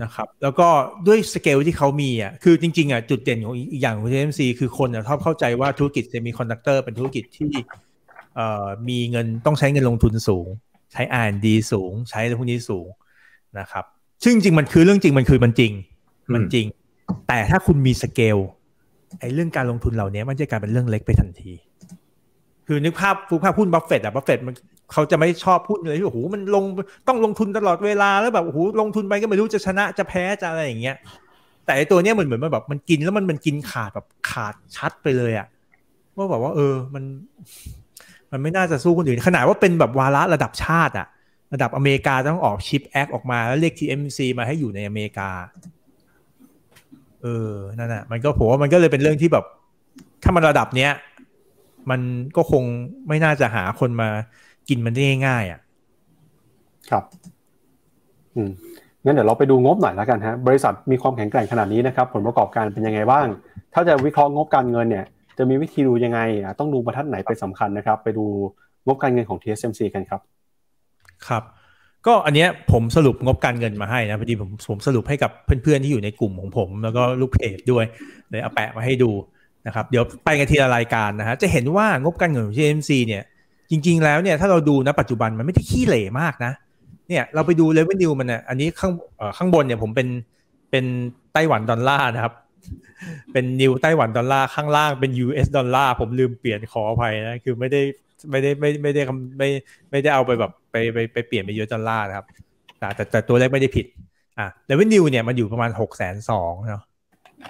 นะครับ แล้วก็ด้วยสเกลที่เขามีอ่ะคือจริง ๆอ่ะจุดเด่นของอีกอย่างของ t ม m c คือคน่ชอบเข้าใจว่าธุรกิจเซมิคอนดักเตอร์เป็นธุรกิจที่ เอ่อมีเงินต้องใช้เงินลงทุนสูง ใช้อ่านดีสูงใช้อะไรพวกนี้สูงนะครับ ซึ่งจริงมันคือเรื่องจริงมันคือมันจริง มันจริง แต่ถ้าคุณมีสเกลไอ้เรื่องการลงทุนเหล่านี้มันจะกลายเป็นเรื่องเล็กไปทันที คือนึกภาพฟูภาพหุ้นบัฟเฟตต์อะบัฟเฟตต์มันเขาจะไม่ชอบพูดเลยที่โอ้โหมันลงต้องลงทุนตลอดเวลาแล้วแบบโอ้โหลงทุนไปก็ไม่รู้จะชนะจะแพ้จะอะไรอย่างเงี้ยแต่ไอตัวเนี้ยมันเหมือนแบบ มันกินแล้วมันมันกินขาดแบบขาดชัดไปเลยอะว่าแบบว่าเออมัน มันไม่น่าจะสู้คนอื่นขนาดว่าเป็นแบบวาระระดับชาติอะระดับอเมริกาต้องออกชิปแอคออกมา แล้วเรียก TMC มาให้อยู่ในอเมริกา เออนั่นน่ะ มันก็ผมว่ามันก็เลยเป็นเรื่องที่แบบ ถ้ามันระดับเนี้ยมันก็คงไม่น่าจะหาคนมากินมันได้ง่ายอ่ะครับอืมงั้นเดี๋ยวเราไปดูงบหน่อยแล้วกันฮะ บริษัทมีความแข็งแกร่งขนาดนี้นะครับ ผลประกอบการเป็นยังไงบ้าง ถ้าจะวิเคราะห์งบการเงิน เนี่ย จะมีวิธีดูยังไงต้องดูบรรทัดไหนเป็นสำคัญนะครับ ไปดูงบการเงินของ TSMC กันครับ ครับ ก็อันเนี้ยผมสรุปงบการเงินมาให้นะพอดีผมผมสรุปให้กับเพื่อนๆ ที่อยู่ในกลุ่มของผม แล้วก็ลูกเพจด้วยเลยเอาแปะมาให้ดูนะครับเดี๋ยวไปกันทีละรายการนะฮะจะเห็นว่างบการเงินของ TSMC เนี่ยจริงๆ แล้วเนี่ยถ้าเราดูนะปัจจุบัน มันไม่ได้ขี้เหร่มากนะ เนี่ยเราไปดูเลเวนิวมันเนี่ยอันนี้ข้างข้างบนเนี่ยผมเป็นเป็นไต้หวันดอลลาร์นะครับ เป็นนิวไต้หวันดอลลาร์ข้างล่างเป็น US ดอลลาร์ผมลืมเปลี่ยนขออภัยนะ คือไม่ได้ไม่ได้ไม่ไม่ได้ไม่ไม่ได้เอาไปแบบไปไปไปเปลี่ยนเป็นยูเอสดอลลาร์นะครับ แต่แต่ตัวเลขไม่ได้ผิดอ่ะเลเวนิวเนี่ยมันอยู่ประมาณหกแสนสองเนาะ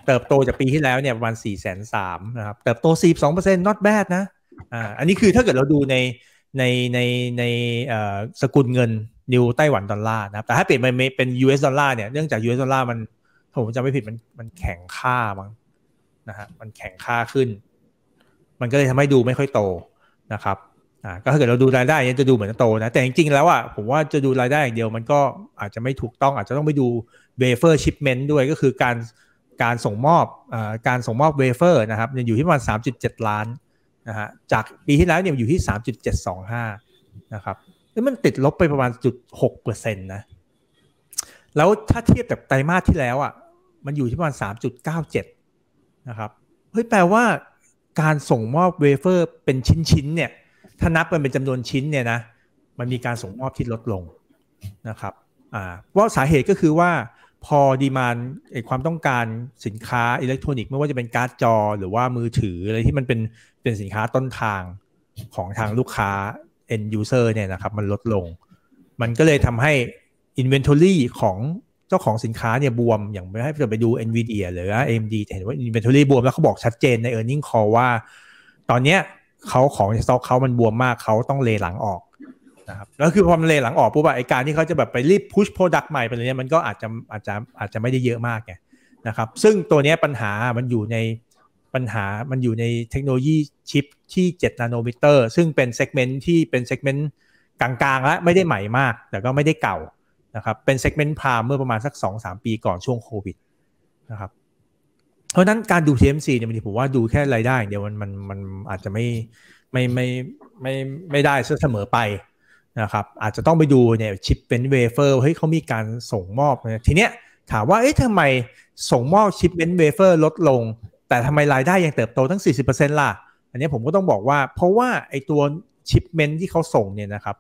เติบโตจากปีที่แล้วเนี่ยประมาณสี่แสนสามนะครับเติบโตสี่สองเปอร์เซ็นต์ not bad นะอ่าอันนี้คือถ้าเกิดเราดูในในในในสกุลเงินนิวไต้หวันดอลลาร์นะครับ แต่ถ้าเปลี่ยนเป็น US ดอลลาร์เนี่ย เนื่องจาก US ดอลลาร์มันผมจำไม่ผิด มันมันแข็งค่ามั้งนะฮะ มันแข็งค่าขึ้น มันก็เลยทำให้ดูไม่ค่อยโตนะครับอ่าก็ถ้าเกิดเราดูรายได้เนี่ยจะดูเหมือนโตนะ แต่จริงๆแล้วอ่ะผมว่าจะดูรายได้อย่างเดียว มันก็อาจจะไม่ถูกต้อง อาจจะต้องไปดูเวเฟอร์ชิปเมนต์ด้วย ก็คือการการส่งมอบอ่าการส่งมอบเวเฟอร์นะครับอยู่ที่ประมาณ3.7 ล้านนะฮะจากปีที่แล้วเนี่ยอยู่ที่ 3.725 นะครับ แล้วมันติดลบไปประมาณจุดหกเปอร์เซ็นต์นะ แล้วถ้าเทียบกับไตรมาสที่แล้วอะ่ะ มันอยู่ที่ประมาณสามจุดเก้าเจ็ดนะครับ เฮ้ยแปลว่า การส่งมอบเวเฟอร์เป็นชิ้นๆเนี่ยถ้านับเป็นจำนวนชิ้นเนี่ยนะ มันมีการส่งมอบที่ลดลงนะครับ อ่าว่าสาเหตุก็คือว่าพอดีมานความต้องการสินค้าอิเล็กทรอนิกส์ไม่ว่าจะเป็นการ์ดจอ หรือว่ามือถืออะไรที่มันเป็นเป็นสินค้าต้นทางของทางลูกค้า end user เนี่ยนะครับ มันลดลง มันก็เลยทำให้ inventory ของเจ้าของสินค้าเนี่ยบวมอย่างไม่ให้จะไปดู NVIDIA หรือ AMD จะเห็นว่า inventory บวมแล้วเขาบอกชัดเจนใน e a r n i n g call ว่า ตอนเนี้ยเขาของ s t o อ k เขามันบวมมากเขาต้องเลหลังออกนะครับแล้วคือพอมันเลหลังออก ปุ๊บอะไอการที่เขาจะแบบไปรีบพุชโปรดักต์ใหม่ไปเลยเนี่ย มันก็อาจจะอาจจะอาจจะไม่ได้เยอะมากไงนะครับซึ่งตัวเนี้ยปัญหา มันอยู่ในปัญหา มันอยู่ในเทคโนโลยีชิปที่7นาโนมิเตอร์ซึ่งเป็นเซกเมนต์ที่เป็นเซกเมนต์กลางๆและไม่ได้ใหม่มาก แต่ก็ไม่ได้เก่านะครับเป็นเซกเมนต์พาเมื่อประมาณสัก 2-3 ปีก่อนช่วงโควิดนะครับเพราะนั้นการดู TMC เนี่ยมันผมว่าดูแค่รายได้เดียวมันมันมันอาจจะไม่ไม่ไม่ไม่ไม่ได้เสมอไปนะครับอาจจะต้องไปดูเนี่ยชิปเป็นเวเฟอร์เฮ้ยเขามีการส่งมอบทีเนี้ยถามว่าเอ๊ะทำไมส่งมอบชิปเป็นเวเฟอร์ลดลงแต่ทำไมรายได้ยังเติบโตทั้ง 40%ล่ะ อันนี้ผมก็ต้องบอกว่า เพราะว่า ไอตัวชิปเมนที่เขาส่งเนี่ยนะครับ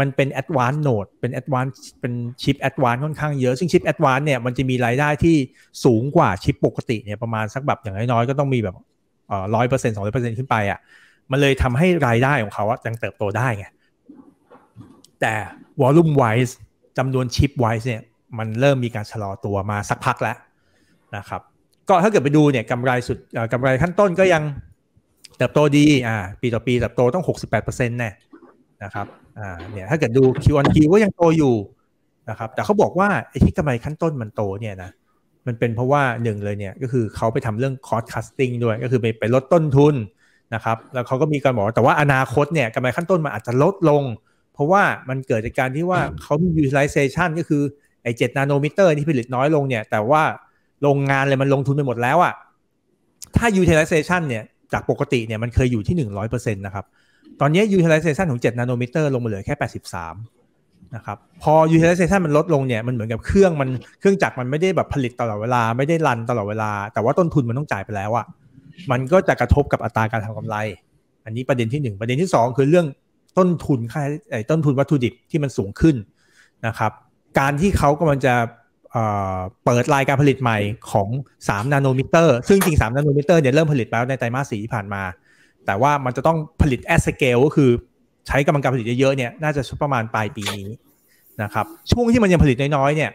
มันเป็นแอดวานซ์โนดเป็นแอดวานซ์ เป็นชิปแอดวานซ์ค่อนข้างเยอะ ซึ่งชิปแอดวานซ์เนี่ย มันจะมีรายได้ที่สูงกว่าชิปปกติ เนี่ย ประมาณสักแบบ อย่างน้อยๆ ก็ต้องมีแบบร้อยเปอร์เซ็นต์สองร้อยเปอร์เซ็นต์ขึ้นไปอะ่ะ มันเลยทำให้รายได้ของเขาอะยังเติบโตได้ไง แต่วอลลุ่มไวส์จำนวนชิปไวส์เนี่ย มันเริ่มมีการชะลอตัวมาสักพักแล้วนะครับก็ถ้าเกิดไปดูเนี่ยกำไรสุดกำไรขั้นต้นก็ยังเติบโตดีอ่าปีต่อปีเติบโตต้อง 68%แน่นะครับอ่าเนี่ยถ้าเกิดดู Q on Q ก็ยังโตอยู่นะครับแต่เขาบอกว่าไอ้ที่กำไรขั้นต้นมันโตเนี่ยนะมันเป็นเพราะว่าหนึ่งเลยเนี่ยก็คือเขาไปทำเรื่อง cost cutting ด้วยก็คือไปไปลดต้นทุนนะครับแล้วเขาก็มีการบอกแต่ว่าอนาคตเนี่ยกำไรขั้นต้นมันอาจจะลดลง เพราะว่ามันเกิดจากการที่ว่าเขามี utilization ก็คือไอ้เจ็ดนาโนมิเตอร์ที่ผลิตน้อยลงเนี่ย แต่ว่าโรงงานเลยมันลงทุนไปหมดแล้วอะ่ะ ถ้า utilization เนี่ยจากปกติเนี่ยมันเคยอยู่ที่ 100%นะครับ ตอนนี้ utilization ของ 7 นาโนมิเตอร์ ลงมาเหลือแค่ 83นะครับ พอ utilization มันลดลงเนี่ยมันเหมือนกับเครื่องมันเครื่องจักรมันไม่ได้แบบผลิตตลอดเวลา ไม่ได้รันตลอดเวลา แต่ว่าต้นทุนมันต้องจ่ายไปแล้วอะ่ะ มันก็จะกระทบกับอัตราการทำกำไร อันนี้ประเด็นที่ 1 ประเด็นที่ 2 คือเรื่องต้นทุนค่าต้นทุนวัตถุดิบที่มันสูงขึ้นนะครับ การที่เขากำลังจะเปิดรายการผลิตใหม่ของ 3นาโนมิเตอร์ซึ่งจริง3นาโนมิเตอร์เนี่ยเริ่มผลิตแล้วในไตรมาสสี่ผ่านมา แต่ว่ามันจะต้องผลิตแอสเกลก็คือใช้กำลังการผลิตเยอะๆเนี่ยน่าจะประมาณปลายปีนี้นะครับช่วงที่มันยังผลิตน้อยๆเนี่ย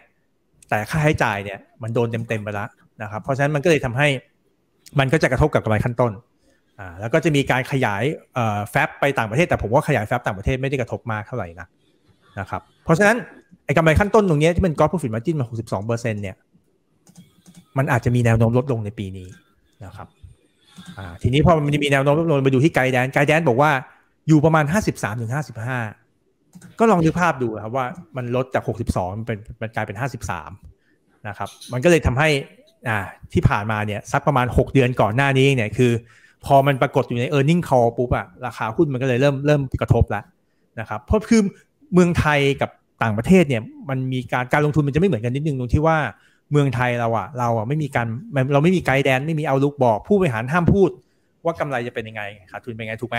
แต่ค่าใช้จ่ายเนี่ยมันโดนเต็มๆไปแล้วนะครับเพราะฉะนั้นมันก็เลยทำให้ มันก็จะกระทบกับกำไรขั้นต้นอ่าแล้วก็จะมีการขยายแฟบไปต่างประเทศแต่ผมว่าขยายแฟบต่างประเทศไม่ได้กระทบมากเท่าไหร่นะนะครับเพราะฉะนั้นไอ้กำไรขั้นต้นตรงนี้ที่มันก๊อ s ผู้ฝ f i t m a r g i มา62%เนี่ย มันอาจจะมีแนวโน้มลดลงในปีนี้นะครับ ทีนี้พอมันจะมีแนวโน้มลดลงไปดูที่ไกด์แดนไกด์แดนบอกว่าอยู่ประมาณ 53 ถึง 55 ก็ลองดูภาพดูครับว่ามันลดจาก 62 มันเป็นมันกลายเป็น 53นะครับ มันก็เลยทำให้อ่าที่ผ่านมาเนี่ยสักประมาณ 6 เดือนก่อนหน้านี้เนี่ยคือ พอมันปรากฏอยู่ใน e a r n i n g call ปุ๊บอะราคาหุ้นมันก็เลยเริ่มเริ่มกระทบแล้วนะครับเพราะคือเมืองไทยกับต่างประเทศเนี่ยมันมีการการลงทุนมันจะไม่เหมือนกันนิดนึง ตรงที่ว่าเมืองไทยเราอะเราอะไม่มีการเราไม่มีไกด์แดนไม่มีเอาลุกบอกผู้บริหารห้ามพูดว่ากำไรจะเป็นยังไงขาดทุนเป็นยังไง ถูกไหม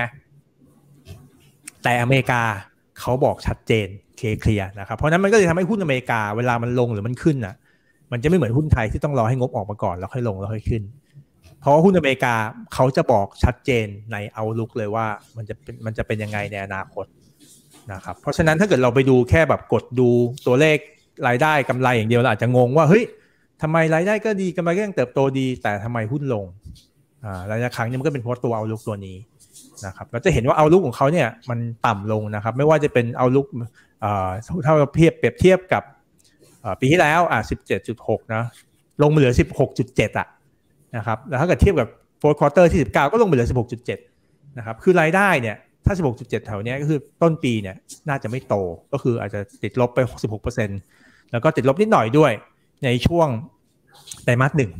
แต่อเมริกาเขาบอกชัดเจนเคเคลียนะครับเพราะนั้นมันก็เลยทำให้หุ้นอเมริกาเวลามันลงหรือมันขึ้นอะมันจะไม่เหมือนหุ้นไทยที่ต้องรอให้งบออกมาก่อนแล้วค่อยลงแล้วค่อยขึ้น เพราะหุ้นอเมริกาเขาจะบอกชัดเจนในเอาลุกเลยว่า มันจะเป็นมันจะเป็นยังไงในอนาคตนะครับเพราะฉะนั้นถ้าเกิดเราไปดูแค่แบบกดดูตัวเลขรายได้กำไรอย่างเดียวเราอาจจะงงว่าเฮ้ยทำไมรายได้ก็ดีกำไรก็ยังเติบโตดีแต่ทำไมหุ้นลงอ่าระยะครั้งนี้มันก็เป็นเพราะตัวเอาลุกตัวนี้นะครับเราจะเห็นว่าเอาลุกของเขาเนี่ยมันต่ำลงนะครับไม่ว่าจะเป็นเอาลุกอ่าเ่าเทียบเปรียบเทียบกับปีที่แล้วอ่ะสิบเจ็ดจุดหกนะลงมาเหลือสิบหกจุดเจ็ดอ่ะนะครับแล้วถ้าเกิดเทียบกับโฟร์ควอเตอร์ที่สิบเก้าก็ลงมาเหลือสิบหกจุดเจ็ดนะครับคือรายได้เนี่ยถ้า16.7แถวนี้ก็คือต้นปีเนี่ย น่าจะไม่โตก็คืออาจจะติดลบไป 66%แล้วก็ติดลบนิดหน่อยด้วย ในช่วงไตรมาสหนึ่ง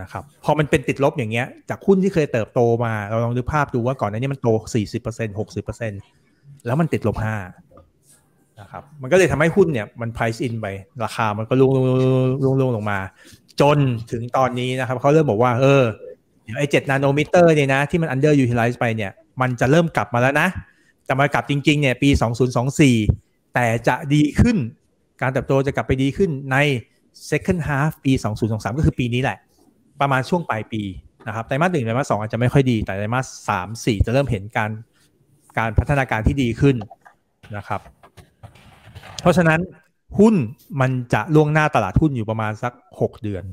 นะครับ พอมันเป็นติดลบอย่างเงี้ย จากหุ้นที่เคยเติบโตมา เราลองดูภาพดูว่าก่อนหน้านี้มันโต 40% 60%แล้วมันติดลบ 5 นะครับ มันก็เลยทำให้หุ้นเนี่ย มัน price in ไป ราคามันก็ลงลงลงลงลงมา จนถึงตอนนี้นะครับเขาเริ่มบอกว่าเออเดี๋ยวไอ้เจ็ดนาโนมิเตอร์เนี่ยนะที่มัน under utilize ไปเนี่ยมันจะเริ่มกลับมาแล้วนะ แต่มากลับจริงๆ เนี่ย ปี 2024 แต่จะดีขึ้น การเติบโตจะกลับไปดีขึ้นใน second half ปี 2023 ก็คือปีนี้แหละ ประมาณช่วงปลายปีนะครับไตรมาสหนึ่งไตรมาสสองอาจจะไม่ค่อยดี แต่ไตรมาสสามสี่จะเริ่มเห็นการ การพัฒนาการที่ดีขึ้นนะครับ เพราะฉะนั้นหุ้นมันจะล่วงหน้าตลาดหุ้นอยู่ประมาณสัก 6 เดือน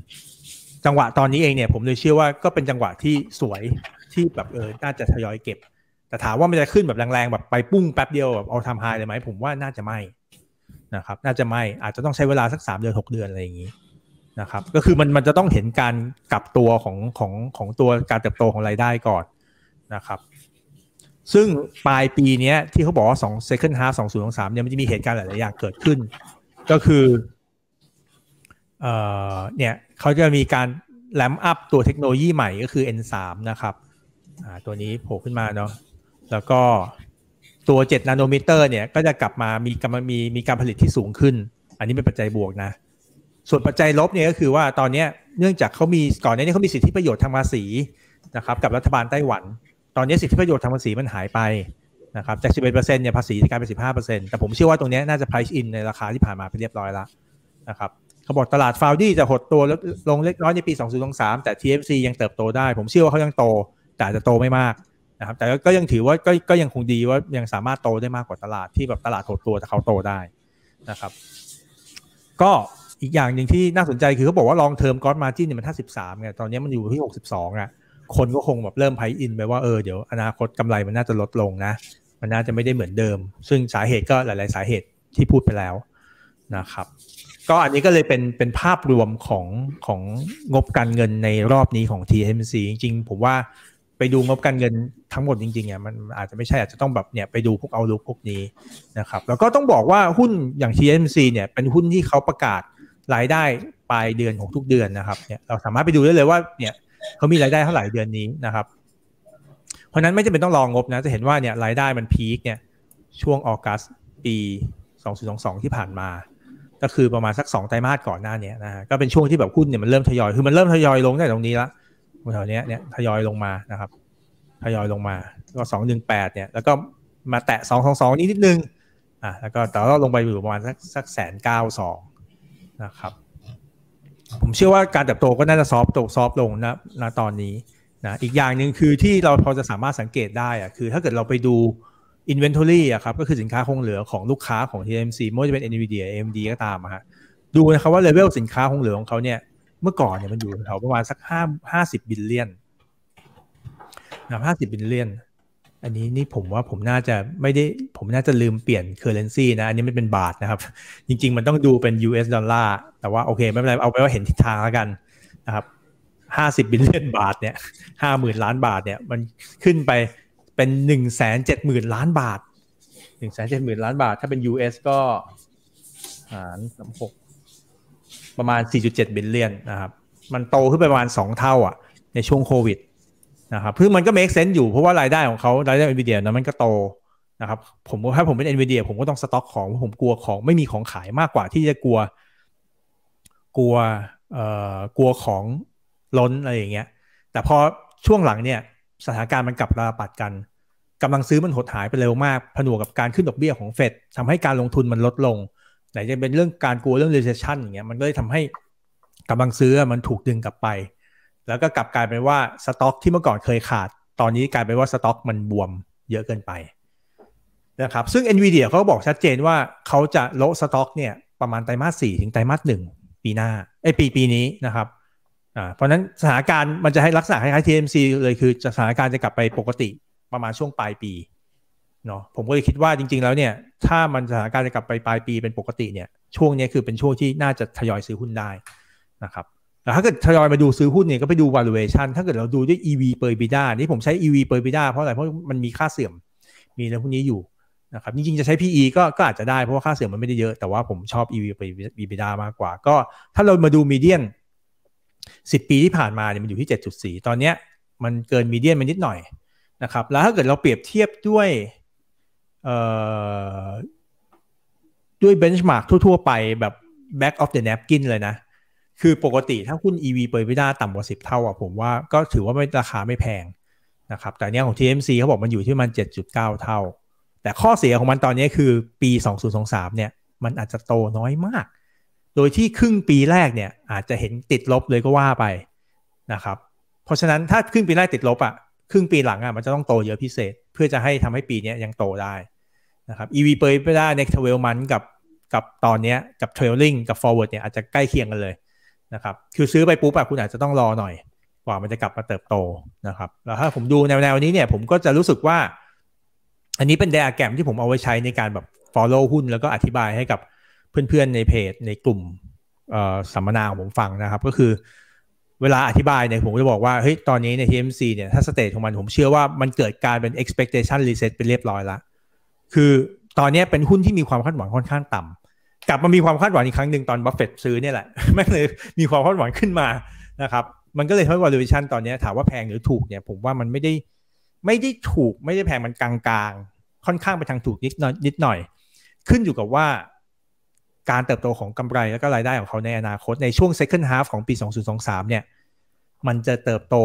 จังหวะตอนนี้เองเนี่ย ผมเลยเชื่อว่าก็เป็นจังหวะที่สวย ที่แบบเออ น่าจะทยอยเก็บแต่ถามว่ามันจะขึ้นแบบแรงๆแบบไปปุ้งแป๊บเดียวแบบเอาทำหายเลยไหมผมว่าน่าจะไม่นะครับ น่าจะไม่อาจจะต้องใช้เวลาสักสามเดือนหกเดือนอะไรอย่างนี้นะครับ ก็คือมันมันจะต้องเห็นการกลับตัวของของของตัวการเติบโตของรายได้ก่อนนะครับ ซึ่งปลายปีนี้ที่เขาบอกว่าสองเซคันด์ฮาสองศูนย์สองสามเนี่ยมันจะมีเหตุการณ์หลายๆอย่างเกิดขึ้น ก็คือเอ่อเนี่ยเขาจะมีการแลมอัพตัวเทคโนโลยีใหม่ก็คือ N3 นะครับตัวนี้โผล่ขึ้นมาเนาะแล้วก็ตัว 7 นาโนมิเตอร์เนี่ยก็จะกลับมา มีกำมีมีการผลิตที่สูงขึ้น อันนี้เป็นปัจจัยบวกนะส่วนปัจจัยลบเนี่ยก็คือว่าตอนนี้เนื่องจากเขามีก่อนหน้านี้เขามีสิทธิประโยชน์ทางภาษีนะครับกับรัฐบาลไต้หวัน ตอนนี้สิทธิประโยชน์ทางภาษีมันหายไปนะครับจาก 11%เนี่ยภาษีจะกลายเป็น15%แต่ผมเชื่อว่าตรงนี้น่าจะ price in ในราคาที่ผ่านมาไปเรียบร้อยแล้วนะครับเขาบอกตลาดฟาวดี้จะหดตัวลงเล็กน้อยในปี 2023แต่ TFC ยังเติบโตได้ ผมเชื่อว่าเขายังโต แต่จะโตไม่มากะครับแต่ก็ยังถือว่าก็ก็ยังคงดีว่ายังสามารถโตได้มากกว่าตลาดที่แบบตลาดถดตัวแต่เขาโตได้นะครับ ก็อีกอย่างหนึ่งที่น่าสนใจคือเขาบอกว่าลองเทอมกอสมาจิ้นเนี่ยมันห้าสิบสามไงตอนนี้มันอยู่ที่หกสิบสองอ่ะ คนก็คงแบบเริ่มไพอินไปว่าเออเดี๋ยวอนาคตกำไรมันน่าจะลดลงนะ มันน่าจะไม่ได้เหมือนเดิม ซึ่งสาเหตุก็หลาย ๆสาเหตุที่พูดไปแล้วนะครับ ก็อันนี้ก็เลยเป็นเป็นภาพรวมของของงบการเงินในรอบนี้ของ TMC จริงๆผมว่าไปดูงบการเงินทั้งหมดจริงๆเนี่ยมันอาจจะไม่ใช่ อาจจะต้องแบบเนี่ยไปดูพวกเอาลุกพวกนี้นะครับแล้วก็ต้องบอกว่าหุ้นอย่าง TSMC เนี่ยเป็นหุ้นที่เขาประกาศรายได้ปลายเดือนของทุกเดือนนะครับเนี่ยเราสามารถไปดูได้เลยว่าเนี่ยเขามีรายได้เท่าไหร่เดือนนี้นะครับ เพราะนั้นไม่จำเป็นต้องรองงบนะจะเห็นว่าเนี่ยรายได้มันพีคเนี่ยช่วงออกัสปี 2022 ที่ผ่านมา ก็คือประมาณสัก2ไตรมาสก่อนหน้านี้นะะก็เป็นช่วงที่แบบหุ้นเนี่ยมันเริ่มทยอยคือมันเริ่มทยอยลงได้ตรงนี้ละแถวเนี้ยเนี่ยทยอยลงมานะครับ ทยอยลงมา ก็สองหนึ่งแปดเนี่ยแล้วก็มาแตะสองสองสองนิดนิดนึงอ่ะแล้วก็ต่เราลงไปอยู่ประมาณสักสักแสนเก้าสองนะครับ ผมเชื่อว่าการเติบโตก็น่าจะซอฟต์ซอฟต์ลงนะะตอนนี้นะอีกอย่างหนึ่งคือที่เราพอจะสามารถสังเกตได้อะคือถ้าเกิดเราไปดู Inventory อะครับก็คือสินค้าคงเหลือของลูกค้าของ TMC ไม่ว่าจะเป็น NVIDIA AMD ก็ตามอะฮะดูนะครับว่าเลเวลสินค้าคงเหลือของเขาเนี่ยเมื่อก่อนเนี่ยมันอยู่แถวประมาณสักห้าห้าสิบบิลเลียนนะห้าสิบบิลเลียน อันนี้นี่ผมว่าผมน่าจะไม่ได้ผมน่าจะลืมเปลี่ยนเคอร์เรนซีนะ อันนี้ไม่เป็นบาทนะครับ จริง ๆ มันต้องดูเป็น US ดอลลาร์แต่ว่าโอเคไม่เป็นไรเอาไปว่าเห็นทิศทางแล้วกันนะครับห้าสิบบิลเลียนบาทเนี่ยห้าหมื่นล้านบาทเนี่ยมันขึ้นไปเป็นหนึ่งแสนเจ็ดหมื่นล้านบาทหนึ่งแสนเจ็ดหมื่นล้านบาท ถ้าเป็น US ก็หารสามหกประมาณ 4.7 บิลเลียนนะครับ มันโตขึ้นไปประมาณ 2 เท่าอ่ะในช่วงโควิดนะครับเพือมันก็ make sense อยู่เพราะว่า รายได้ของเขารายได้เอ็นวีเดียนะมันก็โตนะครับผมถ้าผมเป็นเอ็นวีเดียผมก็ต้องสต็อกของผมกลัวของไม่มีของขายมากกว่า ที่จะกลัว กลัวเอ่อกลัวของล้นอะไรอย่างเงี้ย แต่พอช่วงหลังเนี่ยสถานการณ์มันกลับระปัดกันกำลังซื้อมันหดหายไปเร็วมากผนวกกับการขึ้นดอกเบี้ยของเฟดทำให้การลงทุนมันลดลงไหนจะเป็นเรื่องการกลัวเรื่อง recession อย่างเงี้ยมันก็เลยทำให้กำลังซื้อ มันถูกดึงกลับไป แล้วก็กลับกลายเป็นว่าสต็อกที่เมื่อก่อนเคยขาด ตอนนี้กลายเป็นว่าสต็อกมันบวมเยอะเกินไปนะครับ ซึ่ง NVIDIA เขาบอกชัดเจนว่าเขาจะโลดสต็อกเนี่ยประมาณไตรมาส่ถึงไตรมาสงปีหน้าไอปี ปีนี้นะครับอ่าเพราะนั้นสถานการณ์มันจะให้ลักษณะคล้ายๆ TMC เลยคือสถานการณ์จะกลับไปปกติประมาณช่วงปลายปีเนาะผมก็เลยคิดว่าจริงๆ แล้วเนี่ย ถ้ามันสถานการณ์จะกลับไป ปลายปีเป็นปกติเนี่ย ช่วงนี้คือเป็นช่วงที่น่าจะทยอยซื้อหุ้นได้นะครับแต่ถ้าเกิดทยอยมาดูซื้อหุ้นเนี่ย ก็ไปดู valuation ถ้าเกิดเราดูด้วย EV per bida นี่ผมใช้ EV per bida เพราะอะไร เพราะมันมีค่าเสื่อมมีในพวกนี้อยู่นะครับ จริง ๆ จะใช้ PE ก็ก็อาจจะได้ เพราะว่าค่าเสื่อมมันไม่ได้เยอะ แต่ว่าผมชอบ EV per bida มากกว่า ก็ถ้าเรามาดู median 10 ปีที่ผ่านมาเนี่ย มันอยู่ที่ 7.4 ตอนเนี้ยมันเกินมีเดียนมานิดหน่อยนะครับแล้วถ้าเกิดเราเปรียบเทียบด้วยด้วยเบนช์มาร์กทั่ว ๆ ไปแบบ back of the napkin เลยนะ คือปกติถ้าหุ้น EV เปิดไม่ได้ต่ำกว่า 10 เท่าอ่ะผมว่าก็ถือว่าไม่ราคาไม่แพงนะครับแต่เนี้ยของ TMC เขาบอกมันอยู่ที่มัน 7.9 เท่า แต่ข้อเสียของมันตอนนี้คือปี 2023เนี่ยมันอาจจะโตน้อยมาก โดยที่ครึ่งปีแรกเนี่ยอาจจะเห็นติดลบเลยก็ว่าไปนะครับ เพราะฉะนั้นถ้าครึ่งปีแรกติดลบอะ่ะครึ่งปีหลังอะ่ะมันจะต้องโตเยอะพิเศษ เพื่อจะให้ทำให้ปีนี้ยังโตได้นะครับ EV เปย์ไปได้ x น12มันกับกับตอนนี้กับ trailing กับ forward เนี่ยอาจจะใกล้เคียงกันเลยนะครับคือซื้อไปปุ๊บบบคุณอาจจะต้องรอหน่อยกว่ามันจะกลับมาเติบโตนะครับแล้วถ้าผมดูแนวๆนนี้เนี่ยผมก็จะรู้สึกว่าอันนี้เป็นไดอะแกรมที่ผมเอาไว้ใช้ในการแบบ follow หุ้นแล้วก็อธิบายให้กับเพื่อนๆในเพจ ในกลุ่มสัมมนาของผมฟังนะครับก็คือเวลาอธิบายเนี่ยผมจะบอกว่าเฮ้ยตอนนี้ใน TMC เนี่ยถ้าสเตจของมันผมเชื่อว่ามันเกิดการเป็น expectation reset เป็นเรียบร้อยแล้วคือตอนนี้เป็นหุ้นที่มีความคาดหวังค่อนข้างต่ำ กลับมามีความคาดหวังอีกครั้งหนึ่งตอนบัฟเฟตซื้อเนี่ยแหละแม่เลยมีความคาดหวังขึ้นมานะครับ มันก็เลยทำให้วอล u a t i ตอนนี้ถามว่าแพงหรือถูกเนี่ยผมว่ามันไม่ได้ไม่ได้ถูกไม่ได้แพงมันกลางๆ ค่อนข้างไปทางถูกนิดหน่อยิดหน่อยขึ้นอยู่กับว่า การเติบโตของกำไรและก็รายได้ของเขาในอนาคตในช่วง second half ของปี 2023 เนี่ย มันจะเติบโต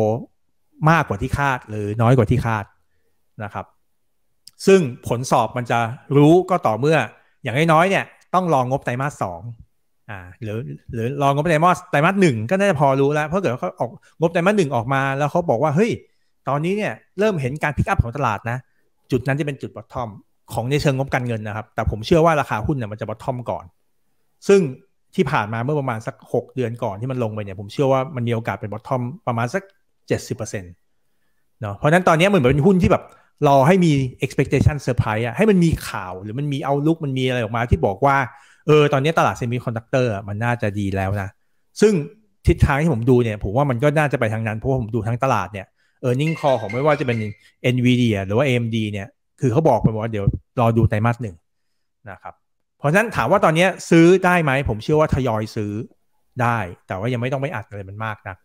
มากกว่าที่คาดหรือน้อยกว่าที่คาดนะครับซึ่งผลสอบมันจะรู้ก็ต่อเมื่ออย่างน้อยๆเนี่ยต้องรองงบไตรมาสสองอ่าหรือหรือ รองงบไตรมาสไตรมาสหนึ่งก็น่าจะพอรู้แล้ว เพราะเกิดเขาออกงบไตรมาสหนึ่งออกมาแล้วเขาบอกว่าเฮ้ยตอนนี้เนี่ยเริ่มเห็นการพิกอัพของตลาดนะ จุดนั้นจะเป็นจุดบอททอมของในเชิงงบการเงินนะครับแต่ผมเชื่อว่าราคาหุ้นเนี่ยมันจะบอททอมก่อน ซึ่งที่ผ่านมาเมื่อประมาณสัก 6 เดือนก่อนที่มันลงไปเนี่ยผมเชื่อว่ามันมีโอกาสเป็นบอททอมประมาณสัก 70%เนาะเพราะนั้นตอนนี้เหมือนเป็นหุ้นที่แบบรอให้มี expectation surprise อะให้มันมีข่าว หรือมันมีเอาลุกมันมีอะไรออกมา ที่บอกว่า เออ ตอนนี้ตลาดเซมิคอนดักเตอร์มันน่าจะดีแล้วนะ ซึ่งทิศทางที่ผมดูเนี่ย ผมว่ามันก็น่าจะไปทางนั้น เพราะผมดูทั้งตลาดเนี่ยเออร์ n g c งคอของไม่ว่าจะเป็น NVIDIA หรือว่า AMD เนี่ยคือเขาบอกไปว่าเดี๋ยวรอดูไตรมาสหนึ่งนะครับ เพราะฉะนั้นถามว่าตอนนี้ซื้อได้ไหมผมเชื่อว่าทยอยซื้อได้ แต่ว่ายังไม่ต้องไปอัดอะไรมันมากนะัก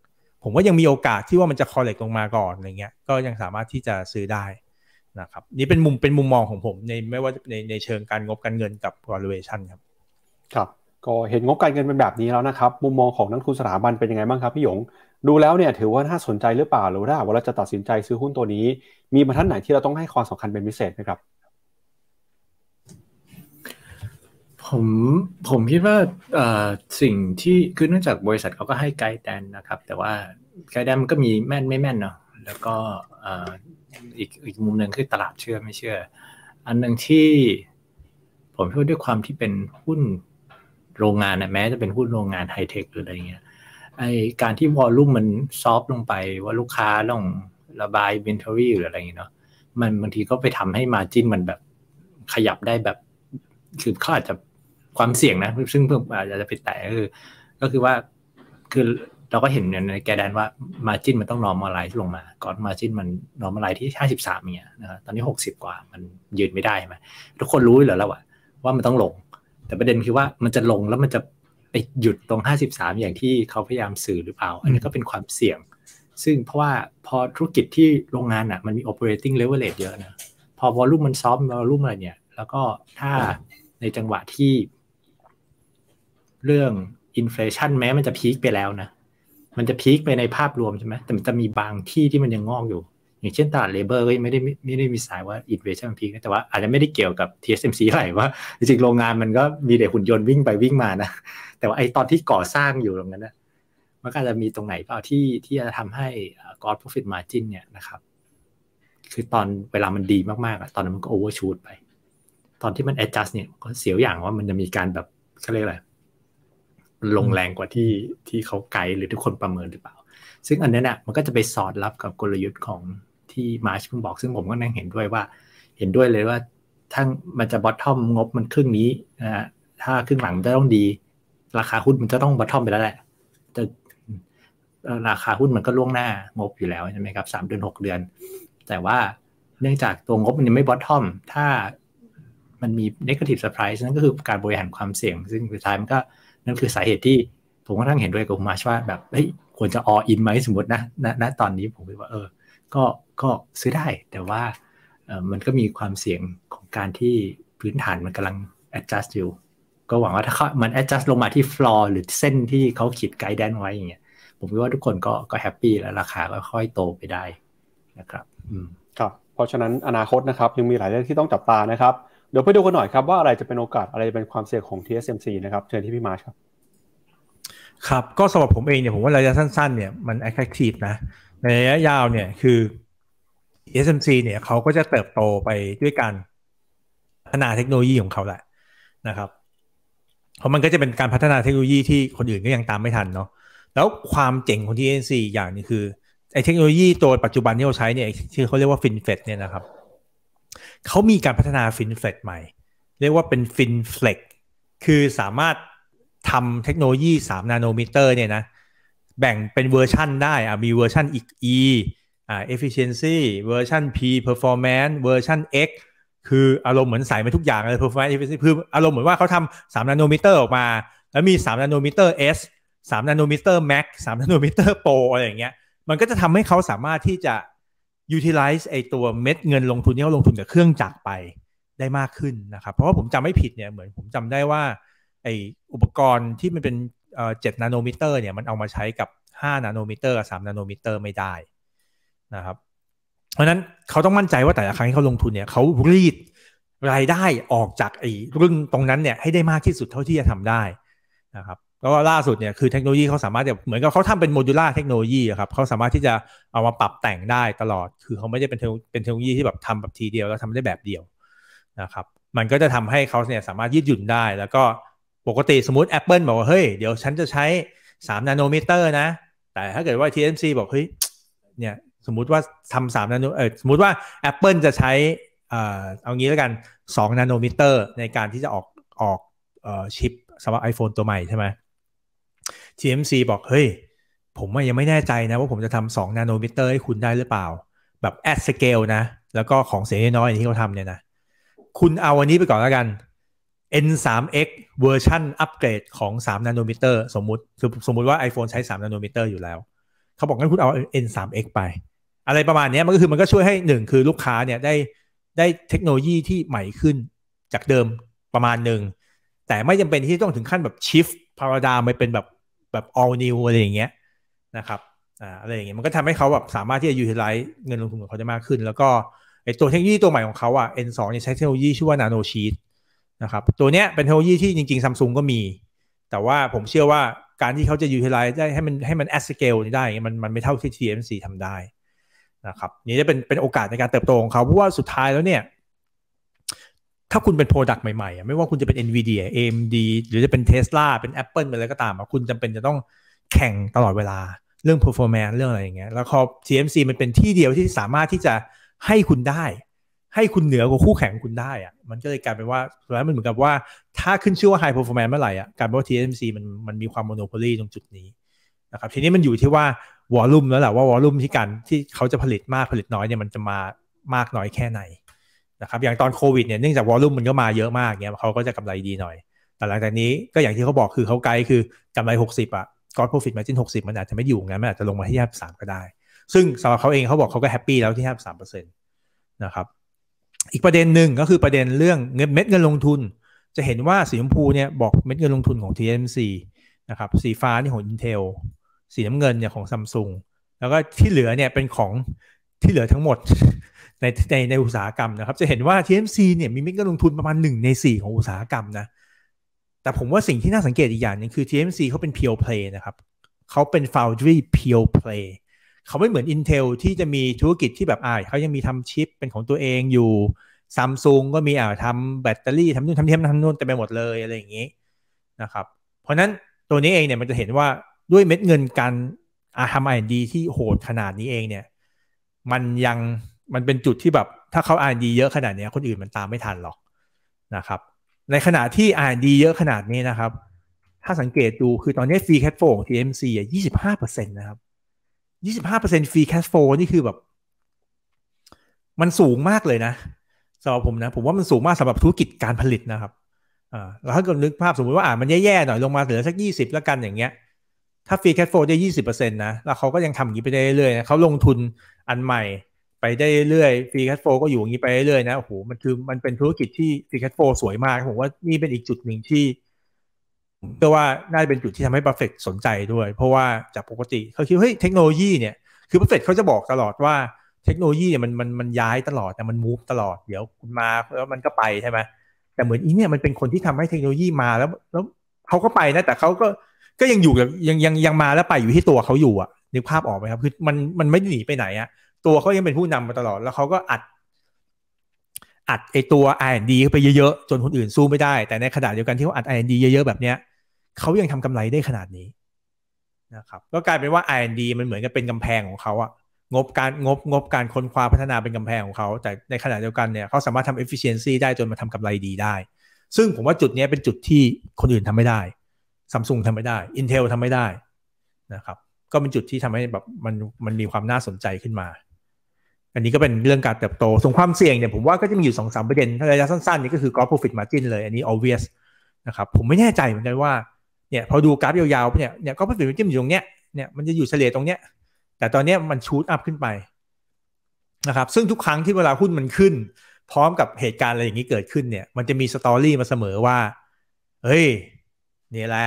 ผมว่ายังมีโอกาสที่ว่ามันจะคอเลกลงมาก่อนอะไรเงี้ยก็ยังสามารถที่จะซื้อได้นะครับนี่เป็นมุมเป็นมุมมองของผมในไม่ว่าในในเชิงการงบการเงินกับ valuation ครับครับ ก็เห็นงบการเงินเป็นแบบนี้แล้วนะครับ มุมมองของนักทุนสถาบันเป็นยังไงบ้างครับพี่หยงดูแล้วเนี่ยถือว่าน่าสนใจหรือเปล่าหรือว่าว่าเราจะตัดสินใจซื้อหุ้นตัวนี้ มีบรรทัดไหนที่เราต้องให้ความสำคัญเป็นพิเศษไหมครับ ผมผมคิดว่าสิ่งที่คือเนื่องจากบริษัทเขาก็ให้ไกด์แดนนะครับ แต่ว่าไกด์แดนมันก็มีแม่นไม่แม่นเนาะแล้วก็อีกอีกมุมหนึ่งคือตลาดเชื่อไม่เชื่อ อันหนึ่งที่ ผมคิดว่าด้วยความที่เป็นหุ้นโรงงานนะแม้จะเป็นหุ้นโรงงานไฮเทคหรืออะไรเงี้ยไอการที่วอลลุ่มมันซอฟลงไปว่าลูกค้าต้องระบายเบนทอรี่หรืออะไรเงี้ยเนาะมันบางทีก็ไปทำให้มาจิ้นมันแบบขยับได้แบบคือเขาอาจจะความเสี่ยงนะ ซึ่งเพิ่มอาจจะไปแตะก็คือก็คือว่าคือเราก็เห็นในแกแดนว่ามาจิ้นมันต้อง n o r m a l ที่ลงมา ก่อนมาจิ้นมันนอมอะไรที่ 53เนี่ยนะครับตอนนี้ 60 กว่ามันยืนไม่ได้ใช่ไหมทุกคนรู้อยู่แล้วว่าว่ามันต้องลง แต่ประเด็นคือว่ามันจะลงแล้วมันจะไปหยุดตรง 53 อย่างที่เขาพยายามสื่อหรือเปล่า อันนี้ก็เป็นความเสี่ยง ซึ่งเพราะว่าพอธุรกิจที่โรงงานอ่ะมันมี operating leverage เยอะนะพอ volume มันซ้อม volume อะไรเนี่ยแล้วก็ถ้าในจังหวะที่เรื่องอินฟลชันแม้มันจะพีคไปแล้วนะมันจะพีคไปในภาพรวมใช่ไหมแต่มันจะมีบางที่ที่มันยังงอกอยู่ อย่างเช่นตลาดเลเบอร์ก็ไม่ได้ไม่ได้มีสายว่าอินเวชั่นพีคแต่ว่าอาจจะไม่ได้เกี่ยวกับ TSMC ไห่ว่าจริงๆ โรงงานมันก็มีเด่หุ่นยนต์วิ่งไปวิ่งมานะ แต่ว่าไอตอนที่ก่อสร้างอยู่ตรงนั้นนะ มันก็จะมีตรงไหนเปล่าที่ที่จะทำให้กอด profit margin เนี่ยนะครับ คือตอนเวลามันดีมากๆอะตอนนั้นมันก็โอเวอร์ชูตไป ตอนที่มัน adjust เนี่ยก็เสียอย่างว่ามันจะมีการแบบเขาเรียกอะไรลงแรงกว่าที่ที่เขาไกด์หรือทุกคนประเมินหรือเปล่า ซึ่งอันนี้เนี่ยมันก็จะไปสอดรับกับกลยุทธ์ของที่มาร์ชเพิ่งบอกซึ่งผมก็นั่งเห็นด้วยว่าเห็นด้วยเลยว่าทั้งมันจะบอททอมงบมันครึ่งนี้นะฮะถ้าครึ่งหลังมันจะต้องดี ราคาหุ้นมันจะต้องบอททอมไปแล้วแหละแต่ราคาหุ้นมันก็ล่วงหน้างบอยู่แล้วใช่ไหมครับสามเดือนหกเดือน แต่ว่าเนื่องจากตัวงบมันยังไม่บอททอม ถ้ามันมีนกาทีฟเซอร์ไพรส์นั่นก็คือการบริหารความเสี่ยงซึ่งสุดท้ายมันก็นั่นคือสาเหตุที่ผมก็ทั้งเห็นด้วยกับคุณมาชว่า แบบเฮ้ยควรจะออินไหมสมมตินะณะตอนนี้ผมคิดว่าเออก็ก็ซื้อได้แต่ว่ามันก็มีความเสี่ยงของการที่พื้นฐานมันกำลัง adjust อยู่ ก็หวังว่าถ้ามัน adjust ลงมาที่ floor หรือเส้นที่เขาขีดไกด์แดนไว้อย่างเงี้ยผมคิดว่าทุกคนก็ก็แฮปปี้แล้วราคาก็ค่อยโตไปได้นะครับอืมครับเพราะฉะนั้นอนาคตนะครับ ยังมีหลายเรื่องที่ต้องจับตานะครับเดี๋ยวไปดูกันหน่อยครับว่าอะไรจะเป็นโอกาส อะไรจะเป็นความเสี่ยงของ TSMC นะครับ เชิญที่พี่มาร์ชครับครับก็สำหรับผมเองเนี่ยผมว่าระยะสั้นๆเนี่ยมัน attractive นะในระยะยาวเนี่ยคือ TSMC เนี่ยเขาก็จะเติบโตไปด้วยการพัฒนาเทคโนโลยีของเขาแหละนะครับ เพราะมันก็จะเป็นการพัฒนาเทคโนโลยีที่คนอื่นก็ยังตามไม่ทันเนาะแล้วความเจ๋งของ TSMC อย่างนี้คือไอเทคโนโลยีตัวปัจจุบันที่เราใช้เนี่ยที่เขาเรียกว่า FinFET เนี่ยนะครับเขามีการพัฒนาฟินเฟลกใหม่ เรียกว่าเป็นฟินเฟลกคือสามารถทำเทคโนโลยี 3นาโนมิเตอร์เนี่ยนะแบ่งเป็นเวอร์ชันได้อ่ะมีเวอร์ชันอีก E อ่า efficiency เวอร์ชัน P performance เวอร์ชัน X คืออารมณ์เหมือนใส่ไปทุกอย่างเลย performance efficiency คืออารมณ์เหมือนว่าเขาทำสามนาโนมิเตอร์ออกมา แล้วมี 3นาโนมิเตอร์ S 3นาโนมิเตอร์ Max 3นาโนมิเตอร์ Pro อะไรอย่างเงี้ยมันก็จะทำให้เขาสามารถที่จะ utilize ไอตัวเม็ดเงินลงทุนที่เขาลงทุนกับเครื่องจักรไปได้มากขึ้นนะครับ เพราะว่าผมจำไม่ผิดเนี่ยเหมือนผมจำได้ว่าไออุปกรณ์ที่มันเป็นเจ็ดนาโนมิเตอร์เนี่ยมันเอามาใช้กับ 5นาโนมิเตอร์กับ3นาโนมิเตอร์ไม่ได้นะครับ เพราะนั้นเขาต้องมั่นใจว่าแต่ละครั้งที่เขาลงทุนเนี่ยเขารีดรายได้ออกจากไอรุ่นตรงนั้นเนี่ยให้ได้มากที่สุดเท่าที่จะทำได้นะครับแล้วก็ล่าสุดเนี่ยคือเทคโนโลยีเขาสามารถจะเหมือนกับเขาทำเป็นโมดูล่าเทคโนโลยีครับเขาสามารถที่จะเอามาปรับแต่งได้ตลอด คือเขาไม่ได้เป็นเป็นเทคโนโลยีที่แบบทำแบบทีเดียว แล้วทำได้แบบเดียวนะครับมันก็จะทำให้เขาเนี่ยสามารถยืดหยุ่นได้ แล้วก็ปกติสมมติ Apple บอกว่า เฮ้ย เดี๋ยวฉันจะใช้ 3 นาโนมิเตอร์นะ แต่ถ้าเกิดว่า t ม m c บอกเฮ้ยเนี่ยสมมุติว่าทำสามนาโนเออสมมุติว่า Apple จะใช้เอ่อเอางี้แล้วกัน 2นาโนมิเตอร์ ในการที่จะออกออกเอ่อชิปสำหรับ iPhone ตัวใหม่ใช่ไหม TMC บอก เฮ้ย ผมยังไม่แน่ใจนะว่าผมจะทำสองนาโนมิเตอร์ให้คุณได้หรือเปล่า แบบแอดสเกลนะ แล้วก็ของเสียน้อยอย่างที่เขาทำเนี่ยนะคุณเอาอันนี้ไปก่อนแล้วกัน N3X เวอร์ชันอัปเกรดของ 3 นาโนมิเตอร์สมมุติคือสมมุติว่า iPhone ใช้3นาโนมิเตอร์อยู่แล้ว เขาบอกงั้นคุณเอา N3X ไป อะไรประมาณนี้มันก็คือมันก็ช่วยให้หนึ่งคือลูกค้าเนี่ยได้ได้เทคโนโลยีที่ใหม่ขึ้นจากเดิมประมาณหนึ่งแต่ไม่จำาเป็นที่ต้องถึงขั้นแบบชิฟพาราดามไปเป็นแบบแบบ all new อะไรอย่างเงี้ยนะครับอ่าอะไรอย่างเงี้ยมันก็ทำให้เขาแบบสามารถที่จะ utilize เงินลงทุนของเขาได้มากขึ้น แล้วก็ไอตัวเทคโนโลยีตัวใหม่ของเขาอ่ะ N2 เนี่ยใช้เทคโนโลยีชื่อว่า nano sheet นะครับ ตัวเนี้ยเป็นเทคโนโลยีที่จริงๆซัมซุงก็มี แต่ว่าผมเชื่อว่าการที่เขาจะ utilize ได้ให้มันให้มัน at scale ได้มันมันไม่เท่าที่ TSMC ทำได้ นะครับ นี่จะเป็นเป็นโอกาสในการเติบโตของเขาเพราะว่าสุดท้ายแล้วเนี่ยถ้าคุณเป็นโปรดักต์ใหม่ๆ ไม่ว่าคุณจะเป็น NVIDIA AMD หรือจะเป็น Tesla เป็น Apple เป็นอะไรก็ตามคุณจำเป็นจะต้องแข่งตลอดเวลาเรื่อง performance เรื่องอะไรอย่างเงี้ยแล้วคอ TMC มันเป็นที่เดียวที่สามารถที่จะให้คุณได้ ให้คุณเหนือกว่าคู่แข่งคุณได้อะมันก็เลยกลายเป็นว่าแล้วมันเหมือนกับว่าถ้าขึ้นชื่อว่า high performance เมื่อไหร่อ่ะการเป็นว่า TMC มันมันมีความ monopoly ตรงจุดนี้นะครับทีนี้มันอยู่ที่ว่าวอลลุ่มแล้วแหละว่าวอลลุ่มที่การที่เขาจะผลิตมากผลิตน้อยเนี่ยมันจะมามากน้อยแค่ไหนนะครับอย่างตอนโควิดเนี่ยเนื่องจากวอลลุ่มมันก็มาเยอะมากเนี่ยเขาก็จะกำไรดีหน่อย แต่หลังจากนี้ก็อย่างที่เขาบอกคือเขาไกลคือกำไร 60 อ่ะก็อดโปรฟิตมาจิ้นหกสิบมันอาจจะไม่อยู่งั้นมันอาจจะลงมาที่ห้าสามก็ได้ ซึ่งสำหรับเขาเองเขาบอกเขาก็แฮปปี้แล้วที่ห้าสามเปอร์เซ็นต์นะครับอีกประเด็นหนึ่งก็คือประเด็นเรื่องเงินเม็ดเงินลงทุน จะเห็นว่าสีชมพูเนี่ยบอกเม็ดเงินลงทุนของ TMC นะครับสีฟ้านี่ของ Intel สีน้ำเงินเนี่ยของซัมซุงแล้วก็ที่เหลือเนี่ยเป็นของที่เหลือทั้งหมดในในในอุตสาหกรรมนะครับจะเห็นว่า TMC เนี่ยมีมิดเงินลงทุนประมาณ 1 ใน 4 ของอุตสาหกรรมนะแต่ผมว่าสิ่งที่น่าสังเกตอีกอย่างนึงคือ TMC เขาเป็น pure play นะครับเขาเป็น foundry pure play เขาไม่เหมือน Intel ที่จะมีธุรกิจที่แบบอ่าเขายังมีทำชิปเป็นของตัวเองอยู่ซัมซุงก็มีอ่าทำแบตเตอรี่ทำนู่นทำนี่ทำนู่นแต่ไปหมดเลยอะไรอย่างนี้นะครับเพราะนั้นตัวนี้เองเนี่ยมันจะเห็นว่าด้วยเม็ดเงินการอาทำไอดีที่โหดขนาดนี้เองเนี่ยมันยังมันเป็นจุดที่แบบถ้าเขาอ่านดีเยอะขนาดนี้คนอื่นมันตามไม่ทันหรอกนะครับ ในขณะที่อ่านดีเยอะขนาดนี้นะครับ ถ้าสังเกตดูคือตอนนี้ฟรีแคสโฟของ TMC อ่ะ25%นะครับ25%ฟรีแคสโฟนี่คือแบบ มันสูงมากเลยนะสำหรับผมนะ ผมว่ามันสูงมากสำหรับธุรกิจการผลิตนะครับอ่าแล้วถ้าเกิดนึกภาพสมมติว่าอ่านมันแย่ ๆ หน่อยลงมา เหลือสัก 20แล้วกันอย่างเงี้ยถ้าฟรีแคสโฟได้ยี่สิบเปอร์เซ็นต์นะแล้วเขาก็ยังทำอย่างนี้ไปเรื่อยๆนะเขาลงทุนอันใหม่ไปได้เรื่อยฟรีแคชโฟก็อยู่อย่างนี้ไปเรื่อยนะโอ้โหมันคือมันเป็นธุรกิจที่ฟรีแคชโฟสวยมากผมว่านี่เป็นอีกจุดหนึ่งที่เชื่อว่าน่าจะเป็นจุดที่ทำให้บัฟเฟตสนใจด้วย เพราะว่าจากปกติเขาคิดเฮ้ยเทคโนโลยีเนี่ยคือบัฟเฟตเขาจะบอกตลอดว่า เทคโนโลยีเนี่ยมันมันมันย้ายตลอดแต่มันมูฟตลอดเดี๋ยวคุณมาแล้วมันก็ไปใช่ไหมแต่เหมือนอีเนี่ยมันเป็นคนที่ทำให้เทคโนโลยีมาแล้วแล้วเขาก็ไปนะ แต่เขาก็ก็ยังอยู่แบบยังยังยังมาแล้วไปอยู่ที่ตัวเขาอยู่อะนึกภาพออกไหมครับ คือมันมันไม่หนีไปไหนอะตัวเขายังเป็นผู้นำมาตลอด แล้วเขาก็อัดอัดไอตัว R&D เข้าไปเยอะๆ จนคนอื่นสู้ไม่ได้ แต่ในขณะเดียวกันที่เขาอัด R&D เยอะๆแบบเนี้ยเขายังทำกำไรได้ขนาดนี้นะครับก็กลายเป็นว่า R&D มันเหมือนกับเป็นกำแพงของเขาอะงบการงบงบการค้นคว้าพัฒนาเป็นกำแพงของเขาแต่ในขณะเดียวกันเนี่ยเขาสามารถทำ efficiency ได้จนมาทำกำไรดีได้ ซึ่งผมว่าจุดนี้เป็นจุดที่คนอื่นทำไม่ได้ซัมซุงทำไม่ได้ Intel ทำไม่ได้นะครับก็เป็นจุดที่ทำให้แบบมันมันมีความน่าสนใจขึ้นมาอันนี้ก็เป็นเรื่องการเติบโตส่วนความเสี่ยงเนี่ยผมว่าก็จะมีอยู่สองสามประเด็นถ้าระยะสั้นๆนี่ก็คือ gross profit margin เลย อันนี้ obvious นะครับ ผมไม่แน่ใจเหมือนกันว่า เนี่ยพอดูกราฟยาวๆเนี่ย เนี่ย gross profit margin อยู่ตรงเนี้ย เนี่ยมันจะอยู่เฉลี่ยตรงเนี้ย แต่ตอนนี้มันชูตอัพขึ้นไปนะครับ ซึ่งทุกครั้งที่เวลาหุ้นมันขึ้น พร้อมกับเหตุการณ์อะไรอย่างนี้เกิดขึ้นเนี่ย มันจะมีสตอรี่มาเสมอว่า เฮ้ยนี่แหละ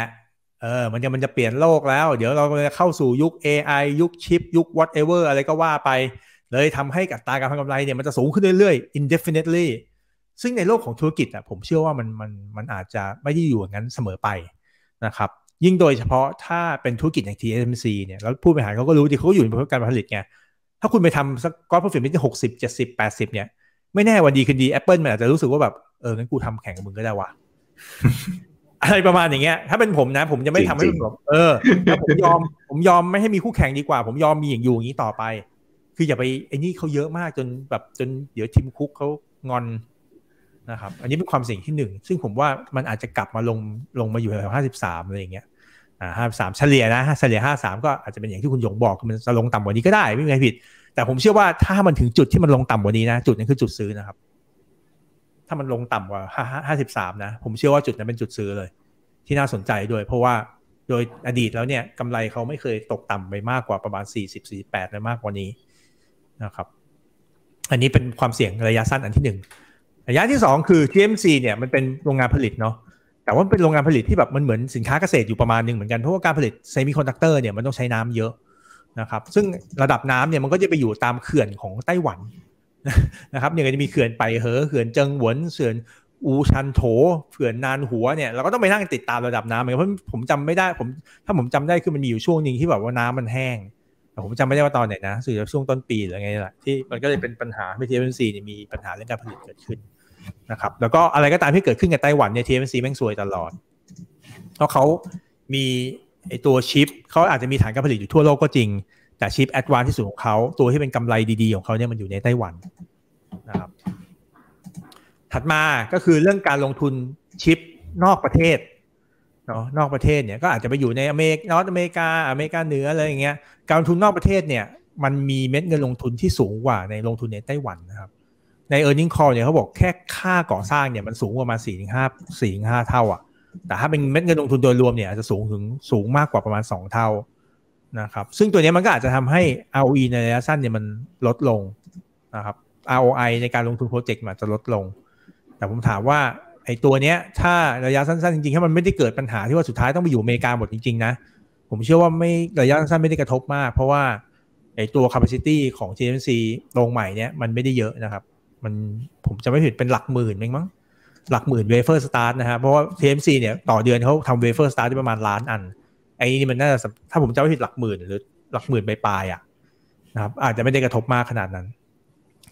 เออมันจะมันจะเปลี่ยนโลกแล้ว เดี๋ยวเราจะเข้าสู่ยุค AI ยุคชิปยุค whatever อะไรก็ว่าไปเลยทำให้กัตาการทำกำไรเนี่ยมันจะสูงขึ้นเรื่อยๆ indefinitely ซึ่งในโลกของธุรกิจอ่ะผมเชื่อว่ามันมันมันอาจจะไม่ได้อยู่อย่างนั้นเสมอไปนะครับ ยิ่งโดยเฉพาะถ้าเป็นธุรกิจอย่าง TSMC เนี่ยแล้วผู้บริหารเขาก็รู้ดีเขาอยู่ในการผลิตไงถ้าคุณไปทำสักก้อนผลิตไมิตรงหกสิบเจ็ดสิบแปดสิบเนี่ย ไม่แน่วันดีคืนดี Apple มันอาจจะรู้สึกว่าแบบเอองั้นกูทำแข่งกับมึงก็ได้วะอะไรประมาณอย่างเงี้ยถ้าเป็นผมนะ ผมจะไม่ทำให้แบบเออผมยอม ผมยอมไม่ให้มีคู่แข่งดีกว่า ผมยอมมีอย่างอยู่อย่างนี้ต่อไปคืออย่าไปไอ้นี่เขาเยอะมากจนแบบจนเดี๋ยวทีมคุกเขางอนนะครับ อันนี้เป็นความเสี่ยงที่หนึ่ง ซึ่งผมว่ามันอาจจะกลับมาลงลงมาอยู่แถวห้าสิบสามอะไรอย่างเงี้ยห้าสามเฉลี่ยนะเฉลี่ยห้าสามก็อาจจะเป็นอย่างที่คุณหยงบอก มันจะลงต่ำกว่านี้ก็ได้ ไม่มีอะไรผิด แต่ผมเชื่อว่าถ้ามันถึงจุดที่มันลงต่ำกว่านี้นะจุดนั้นคือจุดซื้อนะครับ ถ้ามันลงต่ำกว่าห้าห้าสิบสามนะ ผมเชื่อว่าจุดนั้นเป็นจุดซื้อเลย ที่น่าสนใจด้วยเพราะว่าโดยอดีตแล้วเนี่ยกำไรเขาไม่เคยตกต่ำไปมากกว่าประมาณสสี่ิบสี่แปดเลยมากกว่านี้นะครับ อันนี้เป็นความเสี่ยงระยะสั้นอันที่หนึ่งระยะที่สองคือ TMC เนี่ยมันเป็นโรงงานผลิตเนาะ แต่ว่าเป็นโรงงานผลิตที่แบบมันเหมือนสินค้าเกษตรอยู่ประมาณหนึ่งเหมือนกัน เพราะว่าการผลิตเซมิคอนดักเตอร์เนี่ยมันต้องใช้น้ำเยอะนะครับ ซึ่งระดับน้ำเนี่ยมันก็จะไปอยู่ตามเขื่อนของไต้หวันนะครับอย่างจะมีเขื่อนไปเหอเขื่อนเจิงหวนเขื่อนอูชันโถเขื่อนนานหัวเนี่ย เราก็ต้องไปนั่งติดตามระดับน้ำเหมือนกันเพราะผมจำไม่ได้ผมถ้าผมจำได้คือมันมีอยู่ช่วงหนึ่งที่แบบว่าน้ำมันแห้งแต่ผมจำไม่ได้ว่าตอนไหนนะสื่อช่วงต้นปีหรือไงแหละที่มันก็เลยเป็นปัญหาที่ TSMC เนี่ยมีปัญหาเรื่องการผลิตเกิดขึ้นนะครับแล้วก็อะไรก็ตามที่เกิดขึ้นกับไต้หวันเนี่ย TSMC แม่งซวยตลอด เพราะเขามีไอตัวชิป เขาอาจจะมีฐานการผลิตอยู่ทั่วโลกก็จริงแต่ชิปแอดวานที่สูงของเขาตัวที่เป็นกำไรดีๆ ของเขาเนี่ยมันอยู่ในไต้หวันนะครับถัดมาก็คือเรื่องการลงทุนชิปนอกประเทศเนาะนอกประเทศเนี่ยก็อาจจะไปอยู่ในอเมริกนอตอเมริกาอเมริกาเหนืออะไรอย่างเงี้ยการลงทุนนอกประเทศเนี่ย มันมีเม็ดเงินลงทุนที่สูงกว่าในลงทุนในไต้หวันนะครับ ใน e a r n i n g ็ call เนี่ยเขาบอกแค่ค่าก่อสร้างเนี่ยมันสูงกประมาณี่ถึงห้าสี่ถึงห้าเท่า อ่ะ แต่ถ้าเป็นเม็ดเงินลงทุนโดยรวมเนี่ยอาจจะสูงถึงสูงมากกว่าประมาณสองเท่านะครับ ซึ่งตัวนี้มันก็อาจจะทำให้ ROE ในระยะสั้นเนี่ยมันลดลงนะครับ ROI ในการลงทุนโปรเจกต์มันจะลดลง แต่ผมถามว่าไอ้ตัวเนี้ยถ้าระยะสั้นๆ จริงๆถ้ามันไม่ได้เกิดปัญหาที่ว่าสุดท้ายต้องไปอยู่อเมริกาหมดจริงๆ นะ ผมเชื่อว่าไม่ระยะสั้นไม่ได้กระทบมาก เพราะว่าไอ้ตัว capacity ของ t m c โรงใหม่เนี้ยมันไม่ได้เยอะนะครับ มันผมจะไม่ผิดเป็นหลักหมื่นมั้งหลักหมื่นเวเฟอร์สตาร์ทนะครับเพราะว่า TMC เนี่ยต่อเดือนเขาทำเวเฟอร์สตาร์ทได้ประมาณล้านอันไอ้นี่มันน่าจะถ้าผมจะไม่ผิดหลักหมื่นหรือหลักหมื่นปลายๆอ่ะนะครับ อาจจะไม่ได้กระทบมากขนาดนั้น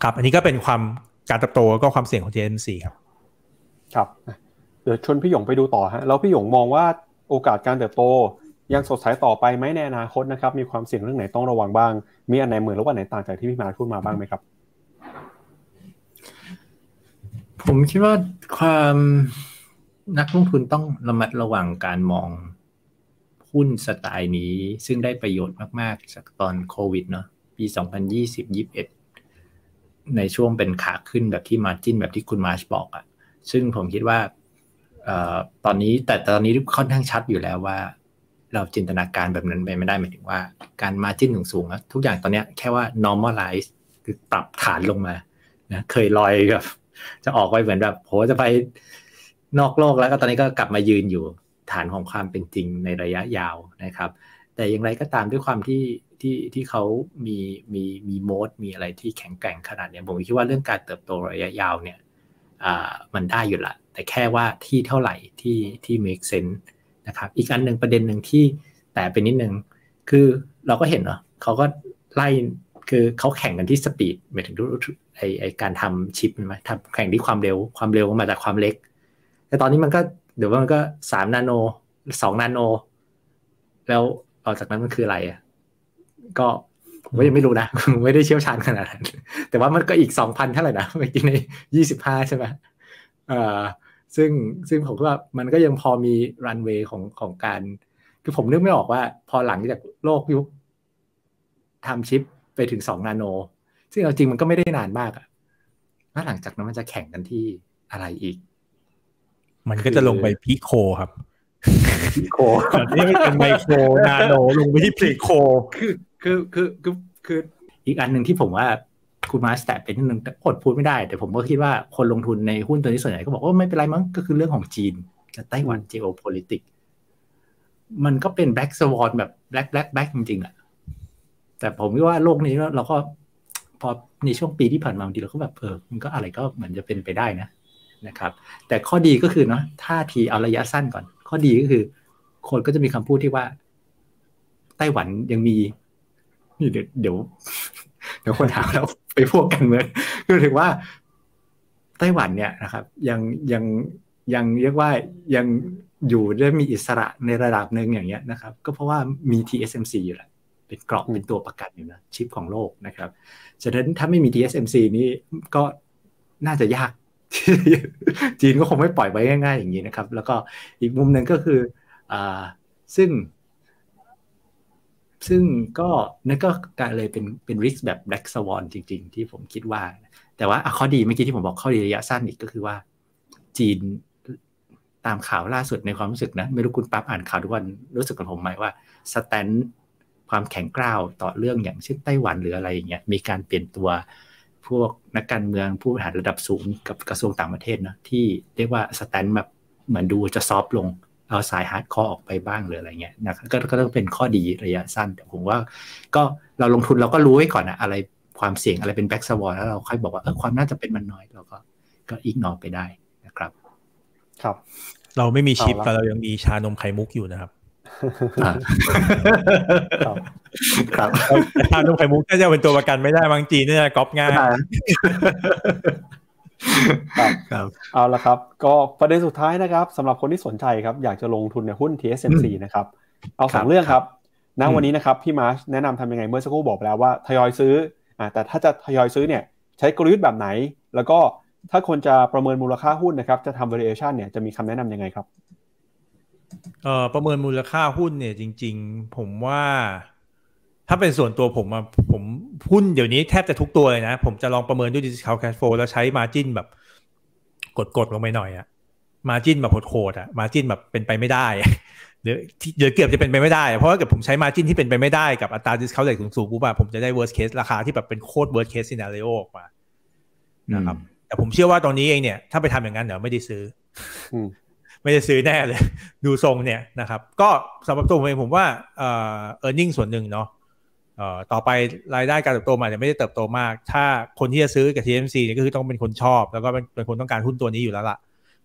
ครับอันนี้ก็เป็นความการเติบโตก็ความเสี่ยงของ TMC ครับครับเดี๋ยวชวนพี่หยงไปดูต่อฮะแล้วพี่หยงมองว่าโอกาสการเติบโตยังสดใสต่อไปไหมในอนาคตนะครับมีความเสี่ยงเรื่องไหนต้องระวังบ้าง มีอันไหนเหมือนหรือว่าไหนต่างจากที่พี่มาพูดมาบ้างไหมครับ ผมคิดว่าความนักลงทุนต้องระมัดระวังการมองหุ้นสไตล์นี้ ซึ่งได้ประโยชน์มากๆจากตอนโควิดเนาะปี 2020-21 ในช่วงเป็นขาขึ้นแบบที่มาจิ้นแบบที่คุณมาร์ชบอกอะซึ่งผมคิดว่าตอนนี้แต่ตอนนี้ค่อนข้างชัดอยู่แล้วว่า เราจินตนาการแบบนั้นไปไม่ได้หมายถึงว่าการมาจิ้นสูงๆทุกอย่างตอนนี้แค่ว่า normalize คือปรับฐานลงมานะเคยลอยแบบจะออกไปเหมือนแบบ โห จะไปนอกโลกแล้วก็ตอนนี้ก็กลับมายืนอยู่ฐานของความเป็นจริงในระยะยาวนะครับ แต่อย่างไรก็ตามด้วยความที่ที่ที่เขามีมีมีโมด มีอะไรที่แข็งแกร่งขนาดนี้ผมคิดว่าเรื่องการเติบโตระยะยาวเนี่ยมันได้อยู่ละแต่แค่ว่าที่เท่าไหร่ที่ที่ make sense นะครับ อีกอันหนึ่งประเด็นหนึ่งที่แต่เป็นนิดนึงคือเราก็เห็นเนาะเขาก็ไล่คือเขาแข่งกันที่สปีดหมายถึงไอไอการทำชิปใช่ไหมทำแข่งที่ความเร็ว ความเร็วมาจากความเล็กแต่ตอนนี้มันก็เดี๋ยวว่ามันก็สามนาโนสองนาโนแล้วต่อจากนั้นมันคืออะไรอ่ะก็ไม่ไม่รู้นะ ไม่ได้เชี่ยวชาญขนาดนั้น แต่ว่ามันก็อีกสองพันเท่าไหร่นะเมื่อกี้ในยี่สิบห้าใช่ไหมเออซึ่งซึ่งผมว่ามันก็ยังพอมีรันเวย์ของของการ คือผมนึกไม่ออกว่า พอหลังจากโลกยุคทำชิปไปถึงสองนาโน ซึ่งเอาจริงมันก็ไม่ได้นานมากอะแล้วหลังจากนั้นมันจะแข่งกันที่อะไรอีก มันก็จะลงไปพีโคครับพีโคตอนนี้เป็นไมโครนาโน ลงไปที่พีโคคือคือคือคือคืออีกอันหนึ่งที่ผมว่าคุณมาสแตทเป็นน่หนึ่งแต่อดพูดไม่ได้ แต่ผมก็คิดว่าคนลงทุนในหุ้นตัวนี้ส่วนใหญ่ก็บอกว่าไม่เป็นไรมั้งก็คือเรื่องของจีนแต่ไต้หวัน geopolitics มันก็เป็นแบ็กสวอนแบบแบล็กแบล็กแบ็กจริงๆอะแต่ผมคิดว่าโลกนี้ เราก็ พอในช่วงปีที่ผ่านมาบางทีเราก็แบบเออมันก็อะไรก็เหมือนจะเป็นไปได้นะนะครับ แต่ข้อดีก็คือเนาะท่าทีเอาระยะสั้นก่อน ข้อดีก็คือ คนก็จะมีคำพูดที่ว่าไต้หวันยังมีนี่เดี๋ยวเดี๋ยวเดี๋ยวคนถามแล้วไปพวกกันเมือนคือถือว่า ไต้หวันเนี่ยนะครับ ยังยังยังเรียกว่ายังอยู่ได้มีอิสระในระดับหนึ่งอย่างเงี้ยนะครับ ก็เพราะว่ามี TSMC อยู่แหละเป็นเกราะเป็นตัวประกันอยู่นะชิปของโลกนะครับฉะนั้นถ้าไม่มี TSMC นี่ก็น่าจะยาก จีนก็คงไม่ปล่อยไว้ง่ายๆอย่างนี้นะครับ แล้วก็อีกมุมหนึ่งก็คืออซึ่งซึ่งก็นั่นก็กลายเลยเป็นเป็นริสแบบแบล็กสวอนจริงๆ ที่ผมคิดว่า แต่ว่าข้อดี เมื่อกี้ที่ผมบอกข้อดีระยะสั้นอีกก็คือว่า จีนตามข่าวล่าสุดในความรู้สึกนะไม่รู้คุณปั๊บอ่านข่าวทุกวันรู้สึกกับผมไหมว่าสแตนความแข็งกร้าวต่อเรื่องอย่างเช่นไต้หวันหรืออะไรอย่างเงี้ยมีการเปลี่ยนตัวพวกนักการเมืองผู้บริหารระดับสูงกับกระทรวงต่างประเทศนะที่เรียกว่าสแตนแบบเหมือนดูจะซอฟลงเอาสายฮาร์ดคอออกไปบ้างหรืออะไรเงี้ยนะครับก็ก็ต้องเป็นข้อดีระยะสั้นแต่ผมว่า ก็เราลงทุนเราก็รู้ไว้ก่อนนะอะไรความเสี่ยงอะไรเป็นแบ็กสวอร์แล้วเราค่อยบอกว่าเออความน่าจะเป็นมันน้อยเราก็ ก็อีกนอไปได้นะครับครับเราไม่มีชิปแต่เรายังมีชานมไข่มุกอยู่นะครับ ครับชานมไข่มุกน่าจะเป็นตัวประกันไม่ได้บางจีนน่ยก๊อปง่ายเอาละครับ ก็ประเด็นสุดท้ายนะครับสำหรับคนที่สนใจครับอยากจะลงทุนในหุ้น TSMC นะครับเอาสองเรื่องครับณวันนี้นะครับพี่มาร์ชแนะนำทำยังไงเมื่อสักครู่บอกไปแล้วว่าทยอยซื้ออ่าแต่ถ้าจะทยอยซื้อเนี่ยใช้กลยุทธ์แบบไหน แล้วก็ถ้าคนจะประเมินมูลค่าหุ้นนะครับจะทำ valuation เนี่ยจะมีคำแนะนำยังไงครับเอ่อประเมินมูลค่าหุ้นเนี่ยจริง ๆ ผมว่าถ้าเป็นส่วนตัวผมอะผมหุ้นเดี๋ยวนี้แทบจะทุกตัวเลยนะ ผมจะลองประเมินด้วยดิจิทัลแค a โฟแล้วใช้มาจินแบบกดๆลงไปหน่อยอะมาจินแบบโหดๆอะมาจินแบบเป็นไปไม่ได้หรือเดี๋ยวเกือบจะเป็นไปไม่ได้เพราะว่าเกิดผมใช้มาจินที่เป็นไปไม่ได้กับอัตราดิสคาวเรทสูงๆปุ๊บอะผมจะได้ worst case ราคาที่แบบเป็นโคตร worst case scenario ออกมานะครับแต่ผมเชื่อว่าตอนนี้เองเนี่ยถ้าไปทำอย่างนั้นเดี๋ยวไม่ได้ซื้อไม่ได้ซื้อแน่เลย ดูทรงเนี่ยนะครับ ก็สำหรับตัวผมเองผมว่าเออร์เน็งส่วนหนึ่งเนาะต่อไปรายได้การเติบโตมอาจจะไม่ได้เติบโตมาก ถ้าคนที่จะซื้อกับ TMC เนี่ยก็คือต้องเป็นคนชอบ แล้วก็เป็นคนต้องการหุ้นตัวนี้อยู่แล้วละ่ะ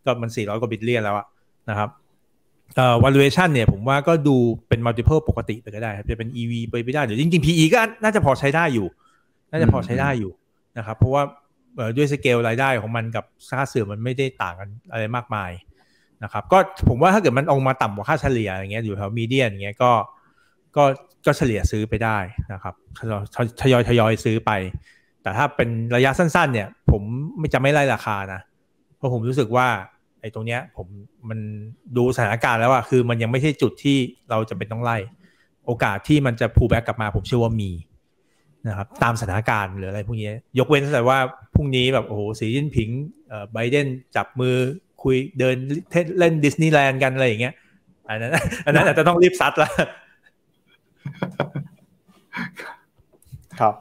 ก็มัน 400 กว่าบิตเลียนแล้วนะครับเอ่อ valuation เนี่ยผมว่าก็ดูเป็น multiple ปกติไปก็ได้ครับจะเป็น EV ไปไม่ได้หรือจริงๆ PE ก็น่าจะพอใช้ได้อยู่ น่าจะพอใช้ได้อยู่นะครับ เพราะว่าด้วยสเกลรายได้ของมันกับค่าเสื่อมมันไม่ได้ต่างกันอะไรมากมายนะครับ ก็ผมว่าถ้าเกิดมันออกมาต่ำกว่าค่าเฉลี่ยอย่างเงี้ยอยู่แถวมีเดียนอย่างเงี้ยก็ก็ก็เฉลี่ยซื้อไปได้นะครับ ทยอยทยอยซื้อไป แต่ถ้าเป็นระยะสั้นๆ เนี่ยผมไม่จะไม่ไล่ราคานะ เพราะผมรู้สึกว่าไอ้ตรงเนี้ยผมมันดูสถานการณ์แล้วอะคือมันยังไม่ใช่จุดที่เราจะเป็นต้องไล่ โอกาสที่มันจะพูแบ็กกลับมา ผมเชื่อว่ามีนะครับตามสถานการณ์หรืออะไรพวกนี้ ยกเว้นแต่ว่าพรุ่งนี้แบบโอ้โหสีจิ้นผิงไบเดนจับมือคุยเดินเล่นดิสนีย์แลนด์กันอะไรอย่างเงี้ย อันนั้นอันนั้นอาจจะต้องรีบซัดละครับ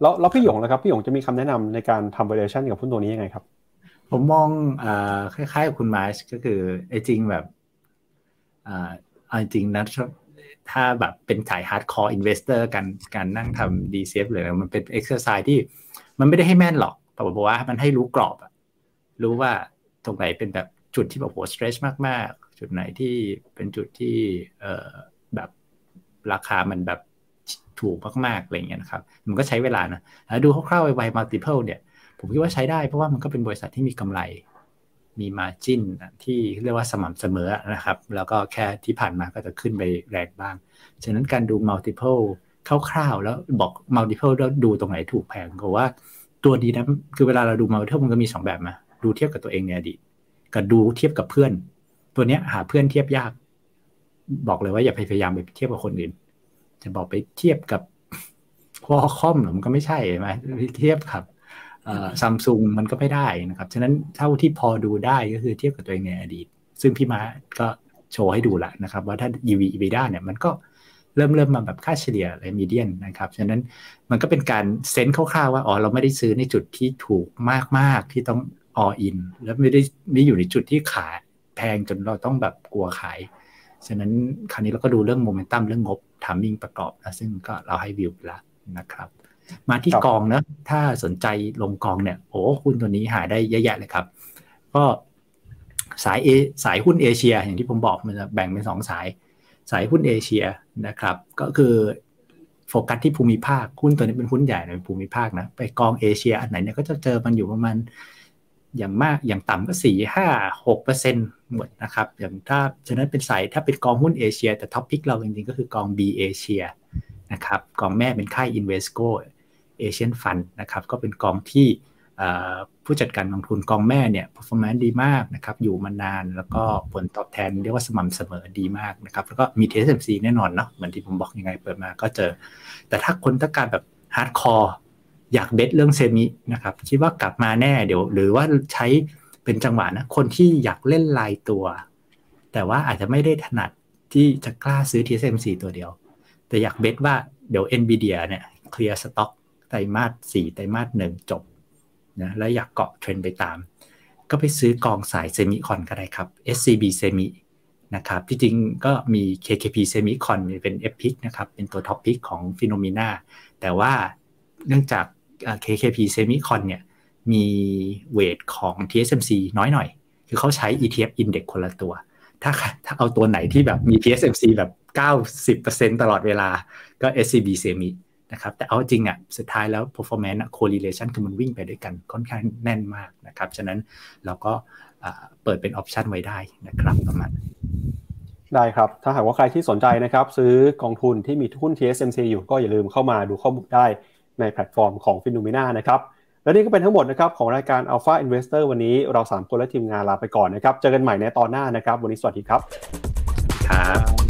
แล้วแล้วพี่หยงนะครับ พี่หยงจะมีคำแนะนำในการทำ valuation กับหุ้นตัวนี้ยังไงครับ ผมมองอคล้ายๆคุณมาร์ชก็คือไอ้จริงแบบอ่าจริงนะถ้าแบบเป็นสายฮาร์ดคอร์อินเวสเตอร์การการนั่งทำดีเซฟเลยมันเป็นเอ็กซ์เซอร์ไซส์ที่มันไม่ได้ให้แม่นหรอกแต่บอกว่ามันให้รู้กรอบรู้ว่าตรงไหนเป็นแบบจุดที่แบบโหสเตรชมากๆ จุดไหนที่เป็นจุดที่เอ่อราคามันแบบถูกมากๆอะไรเงี้ยนะครับ มันก็ใช้เวลานะ แล้วดูคร่าวๆไวๆ multiple เนี่ย ผมคิดว่าใช้ได้เพราะว่ามันก็เป็นบริษัทที่มีกำไร มีมาจินที่เรียกว่าสม่ำเสมอนะครับ แล้วก็แค่ที่ผ่านมาก็จะขึ้นไปแรงบ้าง ฉะนั้นการดู multiple คร่าวๆ แล้วบอก multiple แล้วดูตรงไหนถูกแพงก็ว่าตัวดีนะ คือเวลาเราดู multiple มันก็มี 2 แบบมา ดูเทียบกับตัวเองในอดีตกับดูเทียบกับเพื่อน ตัวเนี้ยหาเพื่อนเทียบยากบอกเลยว่าอย่าพยายามไปเทียบกับคนอื่น จะบอกไปเทียบกับวอคอมหรอมันก็ไม่ใช่ ใช่ไหมเทียบกับซัมซุงมันก็ไม่ได้นะครับ ฉะนั้นเท่าที่พอดูได้ก็คือเทียบกับตัวเองในอดีต ซึ่งพี่มาก็โชว์ให้ดูละนะครับว่าถ้า EV e b i d a เนี่ยมันก็เริ่มเริ่มมาแบบค่าเฉลี่ยและมีเดียนนะครับ ฉะนั้นมันก็เป็นการเซนต์คร่าวๆว่าอ๋อเราไม่ได้ซื้อในจุดที่ถูกมากๆที่ต้องออินแล้วไม่ได้ไม่อยู่ในจุดที่ขายแพงจนเราต้องแบบกลัวขายฉะนั้นคราวนี้เราก็ดูเรื่องโมเมนตัมเรื่องงบทามมิ่งประกอบนะซึ่งก็เราให้วิวละนะครับ มาที่กองเนะถ้าสนใจลงกองเนี่ยโอ้หุ้นตัวนี้หาได้เยอะแยะเลยครับ ก็สายเอสายหุ้นเอเชีย อย่างที่ผมบอกมันจะแบ่งเป็นสองสาย สายหุ้นเอเชียนะครับ ก็คือโฟกัสที่ภูมิภาคหุ้นตัวนี้เป็นหุ้นใหญ่ในภูมิภาคนะไปกองเอเชียอันไหนเนี่ยก็จะเจอมันอยู่ประมาณอย่างมาก อย่างต่ำก็สี่ห้าหกเปอร์เซ็นต์หมดนะครับอย่างถ้าฉะนั้นเป็นสายถ้าเป็นกองหุ้นเอเชีย แต่ท็อปพิกเราจริงๆ ก็คือกอง B เอเชียนะครับกองแม่เป็นค่าย Invesco Asian Fund นะครับก็เป็นกองที่ผู้จัดการกองทุนกองแม่เนี่ย performance ดีมากนะครับอยู่มานานแล้วก็ผลตอบแทน เรียกว่าสม่ำเสมอดีมากนะครับแล้วก็มี TSMC แน่นอนเนาะเหมือนที่ผมบอกยังไงเปิดมาก็เจอ แต่ถ้าคนต้องการแบบฮาร์ดคอร์อยากเบสเรื่องเซมินะครับคิดว่ากลับมาแน่เดี๋ยว หรือว่าใช้เป็นจังหวะนะคนที่อยากเล่นลายตัว แต่ว่าอาจจะไม่ได้ถนัดที่จะกล้าซื้อ TSMC ตัวเดียว แต่อยากเบสว่าเดี๋ยว NVIDIA เนี่ยเคลียร์สต็อกไตรมาสสี่ไตรมาสหนึ่งจบนะแล้วอยากเกาะเทรนไปตาม ก็ไปซื้อกองสายเซมิคอนก็ได้ครับ SCB เซมินะครับ ที่จริงก็มี KKP Semicon เป็น e p i c นะครับเป็นตัวท็อปพิกของฟิโนมีนาแต่ว่าเนื่องจาก KKP Semicon เนี่ยมีเวทของ TSMC น้อยหน่อย คือเขาใช้ ETF Index คนละตัว ถ้าถ้าเอาตัวไหนที่แบบมี TSMC แบบ 90%ตลอดเวลาก็ SCB Semi นะครับ แต่เอาจริงอะ่ะสุดท้ายแล้ว performance correlation คือมันวิ่งไปด้วยกันค่อนข้างแน่นมากนะครับ ฉะนั้นเราก็เปิดเป็นออปชันไว้ได้นะครับประมาณได้ครับ ถ้าหากว่าใครที่สนใจนะครับ ซื้อกองทุนที่มีหุ้น TSMC อยู่ก็อย่าลืมเข้ามาดูข้อมูลได้ในแพลตฟอร์มของฟิโนเมนานะครับ และนี่ก็เป็นทั้งหมดนะครับ ของรายการ Alpha Investor วันนี้เรา 3 คนและทีมงานลาไปก่อนนะครับ เจอกันใหม่ในตอนหน้านะครับ วันนี้สวัสดีครับครับ